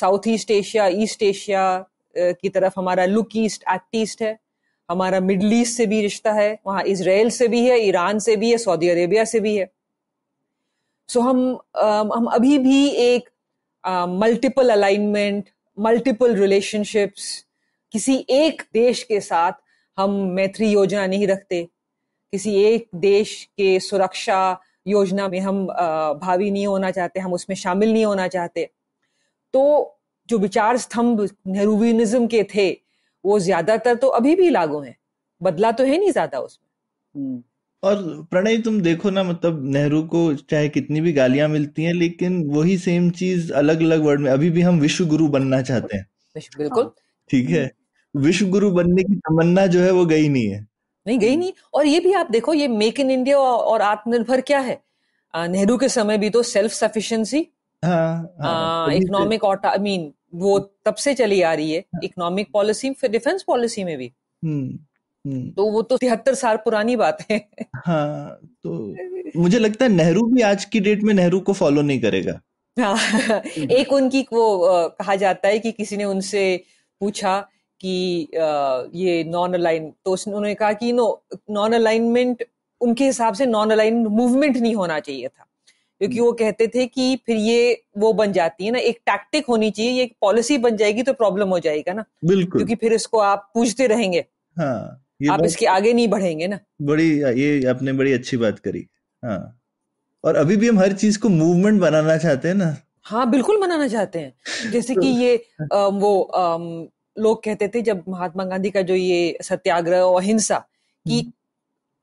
South East Asia East Asia की तरफ हमारा लुक ईस्ट एक्ट ईस्ट है हमारा मिडल ईस्ट से भी रिश्ता है वहाँ इसराइल से भी है ईरान से भी है सऊदी अरेबिया से भी है सो so, हम आ, हम अभी भी एक मल्टीपल अलाइनमेंट मल्टीपल रिलेशनशिप्स किसी एक देश के साथ हम मैत्री योजना नहीं रखते किसी एक देश के सुरक्षा योजना में हम भावी नहीं होना चाहते हम उसमें शामिल नहीं होना चाहते तो जो विचार स्तंभ नेहरूविनिज्म के थे वो ज्यादातर तो अभी भी लागू हैं बदला तो है नहीं ज्यादा उसमें हम्म। और प्रणय तुम देखो ना मतलब नेहरू को चाहे कितनी भी गालियां मिलती हैं लेकिन वही सेम चीज अलग अलग वर्ड में अभी भी हम विश्व गुरु बनना चाहते हैं बिल्कुल ठीक है विश्व गुरु बनने की तमन्ना जो है वो गई नहीं है नहीं गई हम्म। नहीं और ये भी आप देखो ये मेक इन इंडिया और आत्मनिर्भर क्या है नेहरू के समय भी तो self sufficiency economic I mean वो तब से चली आ रही है इकोनॉमिक हाँ। पॉलिसी फिर डिफेंस पॉलिसी में भी हम्म, हम्म। तो वो तो तिहत्तर साल पुरानी बात है हाँ तो मुझे लगता है नेहरू भी आज की डेट में नेहरू को फॉलो नहीं करेगा हाँ एक उनकी वो कहा जाता है कि किसी ने उनसे पूछा कि ये नॉन अलाइन तो उन्होंने कहा कि नो नॉन अलाइनमेंट उनके हिसाब से नॉन अलाइन मूवमेंट नहीं होना चाहिए था क्योंकि वो कहते थे कि फिर ये वो बन जाती है ना एक टैक्टिक होनी चाहिए ये एक पॉलिसी बन जाएगी तो प्रॉब्लम हो जाएगा ना बिल्कुल क्योंकि फिर इसको आप पूछते रहेंगे हाँ, आप इसके आगे नहीं बढ़ेंगे ना बड़ी ये आपने बड़ी अच्छी बात करी हाँ और अभी भी हम हर चीज को मूवमेंट बनाना चाहते हैं ना हाँ बिल्कुल बनाना चाहते हैं जैसे कि ये आ, तो वो लोग कहते थे जब महात्मा गांधी का जो ये सत्याग्रह और अहिंसा की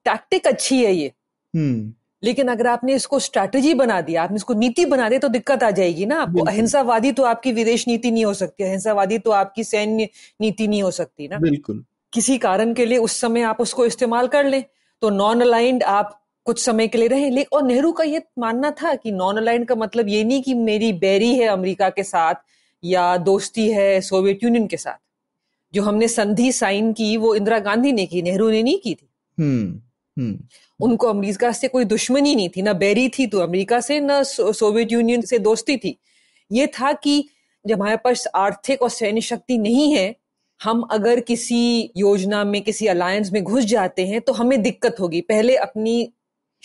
टैक्टिक हम्म। अच्छी है ये हम्म। लेकिन अगर आपने इसको स्ट्रैटेजी बना दिया आपने इसको नीति बना दी तो दिक्कत आ जाएगी ना आपको अहिंसावादी तो आपकी विदेश नीति नहीं हो सकती अहिंसावादी तो आपकी सैन्य नीति नहीं हो सकती ना बिल्कुल किसी कारण के लिए उस समय आप उसको इस्तेमाल कर लें तो नॉन अलाइंड आप कुछ समय के लिए रहे ले, और नेहरू का ये मानना था कि नॉन अलाइंड का मतलब ये नहीं कि मेरी बैरी है अमेरिका के साथ या दोस्ती है सोवियत यूनियन के साथ जो हमने संधि साइन की वो इंदिरा गांधी ने की नेहरू ने नहीं की थी हम्म, हम्म। उनको अमेरिका से कोई दुश्मनी नहीं थी ना बैरी थी तो अमेरिका से ना सोवियत यूनियन से दोस्ती थी ये था कि जब हमारे पास आर्थिक और सैन्य शक्ति नहीं है हम अगर किसी योजना में किसी अलायंस में घुस जाते हैं तो हमें दिक्कत होगी पहले अपनी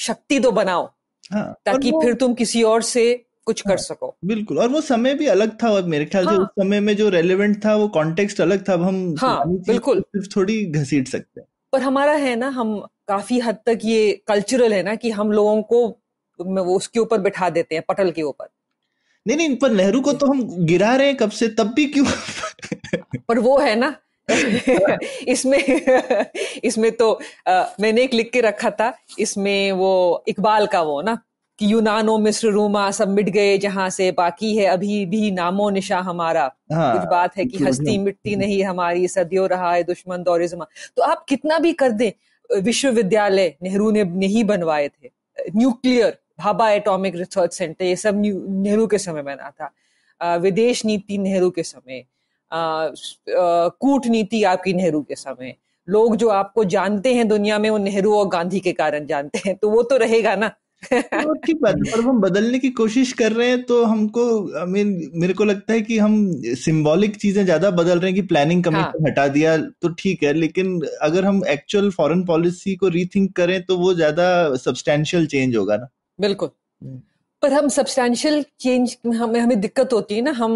शक्ति तो बनाओ हाँ, ताकि फिर तुम किसी और से कुछ कर हाँ। सको बिल्कुल और वो समय भी अलग था और मेरे ख्याल हाँ, से उस समय में जो रेलिवेंट था वो कॉन्टेक्स्ट अलग था अब हम हाँ बिल्कुल सिर्फ थोड़ी घसीट सकते हैं पर हमारा है ना हम काफी हद तक ये कल्चरल है ना कि हम लोगों को वो उसके ऊपर बिठा देते हैं पटल के ऊपर नहीं नहीं पर नेहरू को तो हम गिरा रहे हैं कब से तब भी क्यों पर वो है ना इसमें इसमें तो आ, मैंने एक लिख के रखा था इसमें वो इकबाल का वो ना कि यूनानो मिस्र रूमा सब मिट गए जहां से बाकी है अभी भी नामो निशा हमारा हाँ, कुछ बात है कि हस्ती मिटती नहीं हमारी सदियों रहा है दुश्मन दौरे जमा तो आप कितना भी कर दें विश्वविद्यालय नेहरू ने नहीं बनवाए थे nuclear Bhabha atomic research centre ये सब नेहरू के समय बना था विदेश नीति नेहरू के समय कूटनीति आपकी नेहरू के समय लोग जो आपको जानते हैं दुनिया में वो नेहरू और गांधी के कारण जानते हैं तो वो तो रहेगा ना तो ठीक बात है पर हम बदलने की कोशिश कर रहे हैं तो हमको आई मीन मेरे को लगता है कि हम सिंबॉलिक चीजें ज्यादा बदल रहे हैं कि प्लानिंग कमी हाँ. हटा दिया तो ठीक है लेकिन अगर हम एक्चुअल फॉरेन पॉलिसी को रीथिंक करें तो वो ज्यादा सब्सटैंशियल चेंज होगा ना बिल्कुल हम्म। पर हम सब्सटैंशियल चेंज हमें हमें दिक्कत होती है ना हम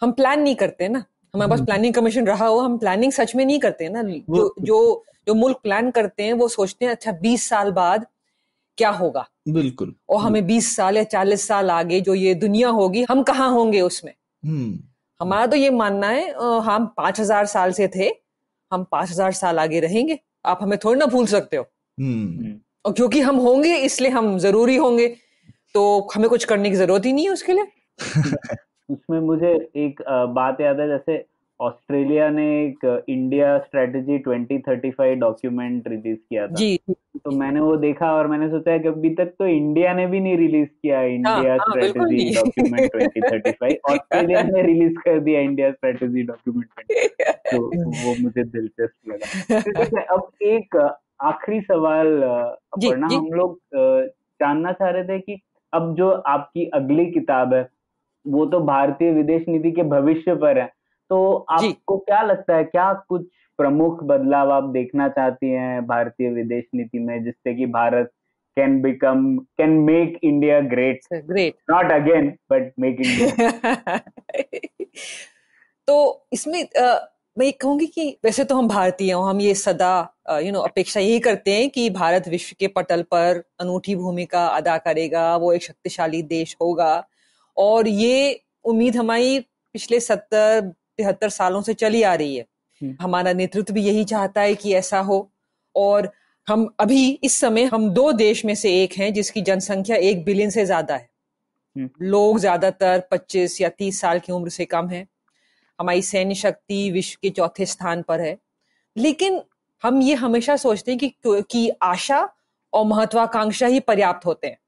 हम प्लान नहीं करते ना हमारे पास प्लानिंग हम्म। कमीशन रहा हो हम प्लानिंग सच में नहीं करते ना जो जो जो मुल्क प्लान करते हैं वो सोचते हैं अच्छा बीस साल बाद क्या होगा बिल्कुल और हमें बीस साल या चालीस साल आगे जो ये दुनिया होगी हम कहाँ होंगे उसमें हम्म। हमारा तो ये मानना है हम पांच हजार साल से थे हम पांच हजार साल आगे रहेंगे आप हमें थोड़ी ना भूल सकते हो हम्म। और क्योंकि हम होंगे इसलिए हम जरूरी होंगे तो हमें कुछ करने की जरूरत ही नहीं है उसके लिए इसमें मुझे एक बात याद है जैसे ऑस्ट्रेलिया ने एक इंडिया स्ट्रेटजी 2035 डॉक्यूमेंट रिलीज किया था जी तो मैंने वो देखा और मैंने सोचा कि अभी तक तो इंडिया ने भी नहीं रिलीज किया इंडिया स्ट्रेटजी डॉक्यूमेंट 2035 ऑस्ट्रेलिया ने रिलीज कर दिया इंडिया स्ट्रेटजी डॉक्यूमेंट तो वो मुझे दिलचस्प लगा तो अब एक आखिरी सवाल पढ़ना हम लोग जानना चाह रहे थे कि अब जो आपकी अगली किताब है वो तो भारतीय विदेश नीति के भविष्य पर है तो आपको क्या लगता है क्या कुछ प्रमुख बदलाव आप देखना चाहती हैं भारतीय विदेश नीति में जिससे कि Bharat can become can make India great great not again but make India तो इसमें आ, मैं ये कहूंगी कि वैसे तो हम भारतीय हैं हम ये सदा यू नो अपेक्षा यही करते हैं कि भारत विश्व के पटल पर अनूठी भूमिका अदा करेगा वो एक शक्तिशाली देश होगा और ये उम्मीद हमारी पिछले सत्तर तिहत्तर सालों से चली आ रही है हम्म। हमारा नेतृत्व भी यही चाहता है कि ऐसा हो और हम अभी इस समय हम दो देश में से एक हैं जिसकी जनसंख्या एक बिलियन से ज्यादा है हम्म। लोग ज्यादातर 25 या 30 साल की उम्र से कम है हमारी सैन्य शक्ति विश्व के चौथे स्थान पर है लेकिन हम ये हमेशा सोचते हैं कि, कि आशा और महत्वाकांक्षा ही पर्याप्त होते हैं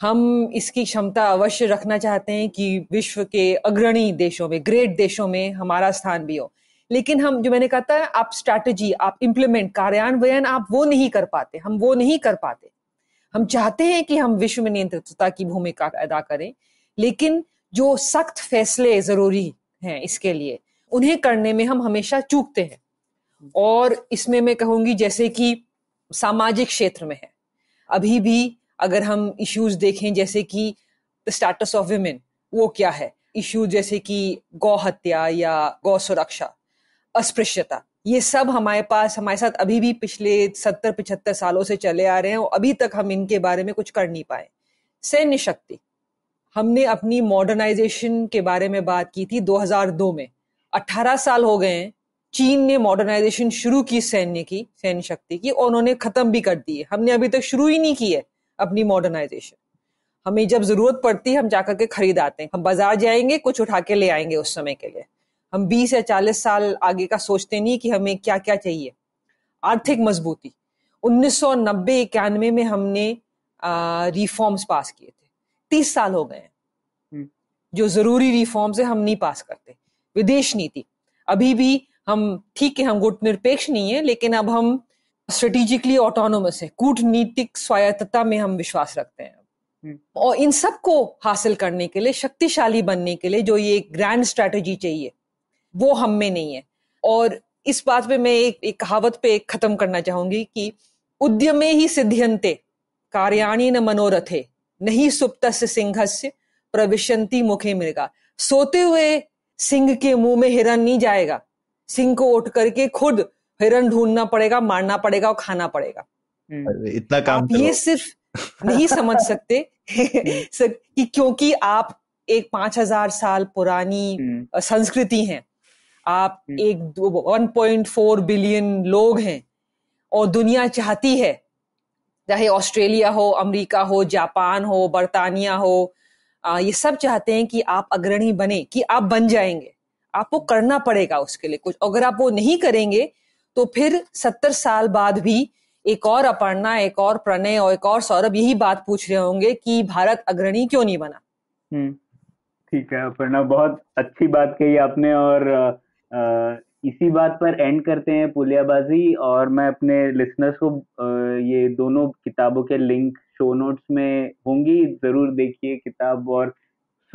हम इसकी क्षमता अवश्य रखना चाहते हैं कि विश्व के अग्रणी देशों में ग्रेट देशों में हमारा स्थान भी हो लेकिन हम जो मैंने कहा था आप स्ट्रैटेजी आप इम्प्लीमेंट कार्यान्वयन आप वो नहीं कर पाते हम वो नहीं कर पाते हम चाहते हैं कि हम विश्व में नियंत्रितता की भूमिका अदा करें लेकिन जो सख्त फैसले जरूरी हैं इसके लिए उन्हें करने में हम हमेशा चूकते हैं और इसमें मैं कहूंगी जैसे कि सामाजिक क्षेत्र में है अभी भी अगर हम इश्यूज देखें जैसे कि द स्टेटस ऑफ वेमेन वो क्या है इश्यूज जैसे कि गौ हत्या या गौ सुरक्षा अस्पृश्यता ये सब हमारे पास हमारे साथ अभी भी पिछले सत्तर पिछहत्तर सालों से चले आ रहे हैं और अभी तक हम इनके बारे में कुछ कर नहीं पाए सैन्य शक्ति हमने अपनी मॉडर्नाइजेशन के बारे में बात की थी 2002 में 18 साल हो गए हैं चीन ने मॉडर्नाइजेशन शुरू की सैन्य की सैन्य शक्ति की और उन्होंने खत्म भी कर दी है हमने अभी तक शुरू ही नहीं की है अपनी मॉडर्नाइजेशन हमें जब जरूरत पड़ती है हम जाकर के खरीद आते हैं हम बाजार जाएंगे कुछ उठा के ले आएंगे उस समय के लिए हम 20 या 40 साल आगे का सोचते नहीं कि हमें क्या क्या चाहिए आर्थिक मजबूती उन्नीस सौ नब्बे इक्यानवे में हमने रिफॉर्म्स पास किए थे तीस साल हो गए हैं हम्म। जो जरूरी रिफॉर्म्स है हम नहीं पास करते विदेश नीति अभी भी हम ठीक है हम गुट निरपेक्ष नहीं है लेकिन अब हम स्ट्रेटेजिकली ऑटोनोमस है कूटनीतिक स्वायत्तता में हम विश्वास रखते हैं हम्म। और इन सब को हासिल करने के लिए शक्तिशाली बनने के लिए जो ये ग्रैंड स्ट्रैटेजी चाहिए वो हम में नहीं है और इस बात पे मैं एक, एक कहावत पे खत्म करना चाहूंगी कि उद्यमे ही सिद्धियंते कार्याणी न मनोरथे नहीं सुप्त सिंहस्य प्रविशंती मुखे मृगा सोते हुए सिंह के मुंह में हिरन नहीं जाएगा सिंह को उठ करके खुद हिरन ढूंढना पड़ेगा मारना पड़ेगा और खाना पड़ेगा हम्म। इतना काम आप ये सिर्फ नहीं समझ सकते हम्म। सर कि क्योंकि आप एक पांच हजार साल पुरानी हम्म। संस्कृति हैं आप एक वन पॉइंट फोर बिलियन लोग हैं और दुनिया चाहती है चाहे ऑस्ट्रेलिया हो अमेरिका हो जापान हो बर्तानिया हो आ, ये सब चाहते हैं कि आप अग्रणी बने कि आप बन जाएंगे आपको करना पड़ेगा उसके लिए कुछ अगर आप वो नहीं करेंगे तो फिर सत्तर साल बाद भी एक और अपर्णा एक और प्रणय और एक और सौरभ यही बात पूछ रहे होंगे कि भारत अग्रणी क्यों नहीं बना हम्म, ठीक है अपर्णा बहुत अच्छी बात कही आपने और आ, इसी बात पर एंड करते हैं पुलियाबाजी और मैं अपने लिसनर्स को ये दोनों किताबों के लिंक शो नोट्स में होंगी जरूर देखिए किताब और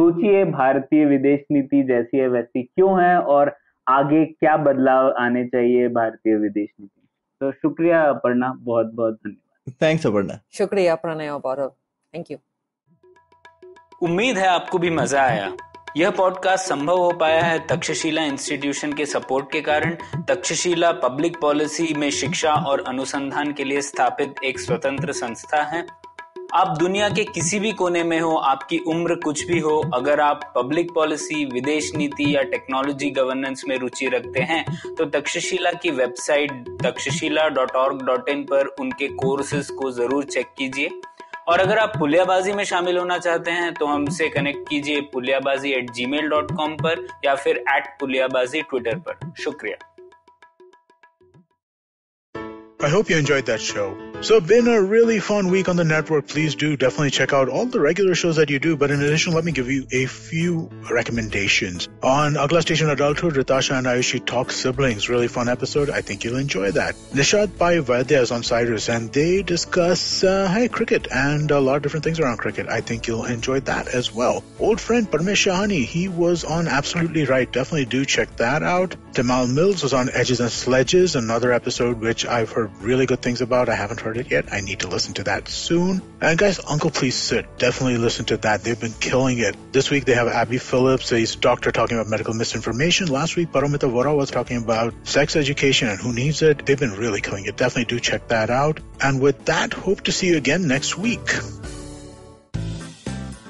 सोचिए भारतीय विदेश नीति जैसी है वैसी क्यों है और आगे क्या बदलाव आने चाहिए भारतीय विदेश नीति तो शुक्रिया अपर्णा बहुत बहुत धन्यवाद थैंक्स अपर्णा शुक्रिया प्रणय और थैंक यू उम्मीद है आपको भी मजा आया यह पॉडकास्ट संभव हो पाया है तक्षशिला इंस्टीट्यूशन के सपोर्ट के कारण तक्षशिला पब्लिक पॉलिसी में शिक्षा और अनुसंधान के लिए स्थापित एक स्वतंत्र संस्था है आप दुनिया के किसी भी कोने में हो आपकी उम्र कुछ भी हो अगर आप पब्लिक पॉलिसी विदेश नीति या टेक्नोलॉजी गवर्नेंस में रुचि रखते हैं तो तक्षशिला की वेबसाइट तक्षशिला पर उनके कोर्सेज को जरूर चेक कीजिए और अगर आप पुलियाबाजी में शामिल होना चाहते हैं तो हमसे कनेक्ट कीजिए Puliyabaazi at gmail dot com पर या फिर एट पुलियाबाजी ट्विटर पर शुक्रिया I hope you enjoy that show So, been a really fun week on the network. Please do definitely check out all the regular shows that you do. But in addition, let me give you a few recommendations. On Agla Station Adulthood, Ritasha and Ayushi talk siblings. Really fun episode. I think you'll enjoy that. Nishad Pai Vaidya is on Cyrus, and they discuss, uh, hey, cricket and a lot of different things around cricket. I think you'll enjoy that as well. Old friend Parmesh Shahani, he was on Absolutely Right. Definitely do check that out. Tamal Mills was on Edges and Sledges, another episode which I've heard really good things about. I haven't heard heard it yet. I need to listen to that soon. And guys, Uncle Please Sit, definitely listen to that. They've been killing it. This week they have Abby Phillips, a doctor, talking about medical misinformation. Last week, Paramita Vora was talking about sex education and who needs it. They've been really killing it. Definitely do check that out. And with that, hope to see you again next week.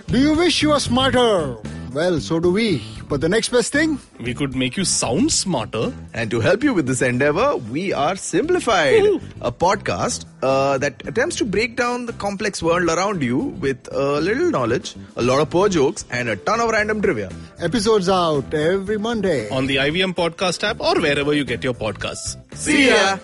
Do you wish you were smarter? Well, so do we. But the next best thing? We could make you sound smarter. And to help you with this endeavor, we are Simplified, Woo-hoo. a podcast uh, that attempts to break down the complex world around you with a little knowledge, a lot of poor jokes, and a ton of random trivia. Episodes out every Monday on the IVM Podcast app or wherever you get your podcasts. See ya!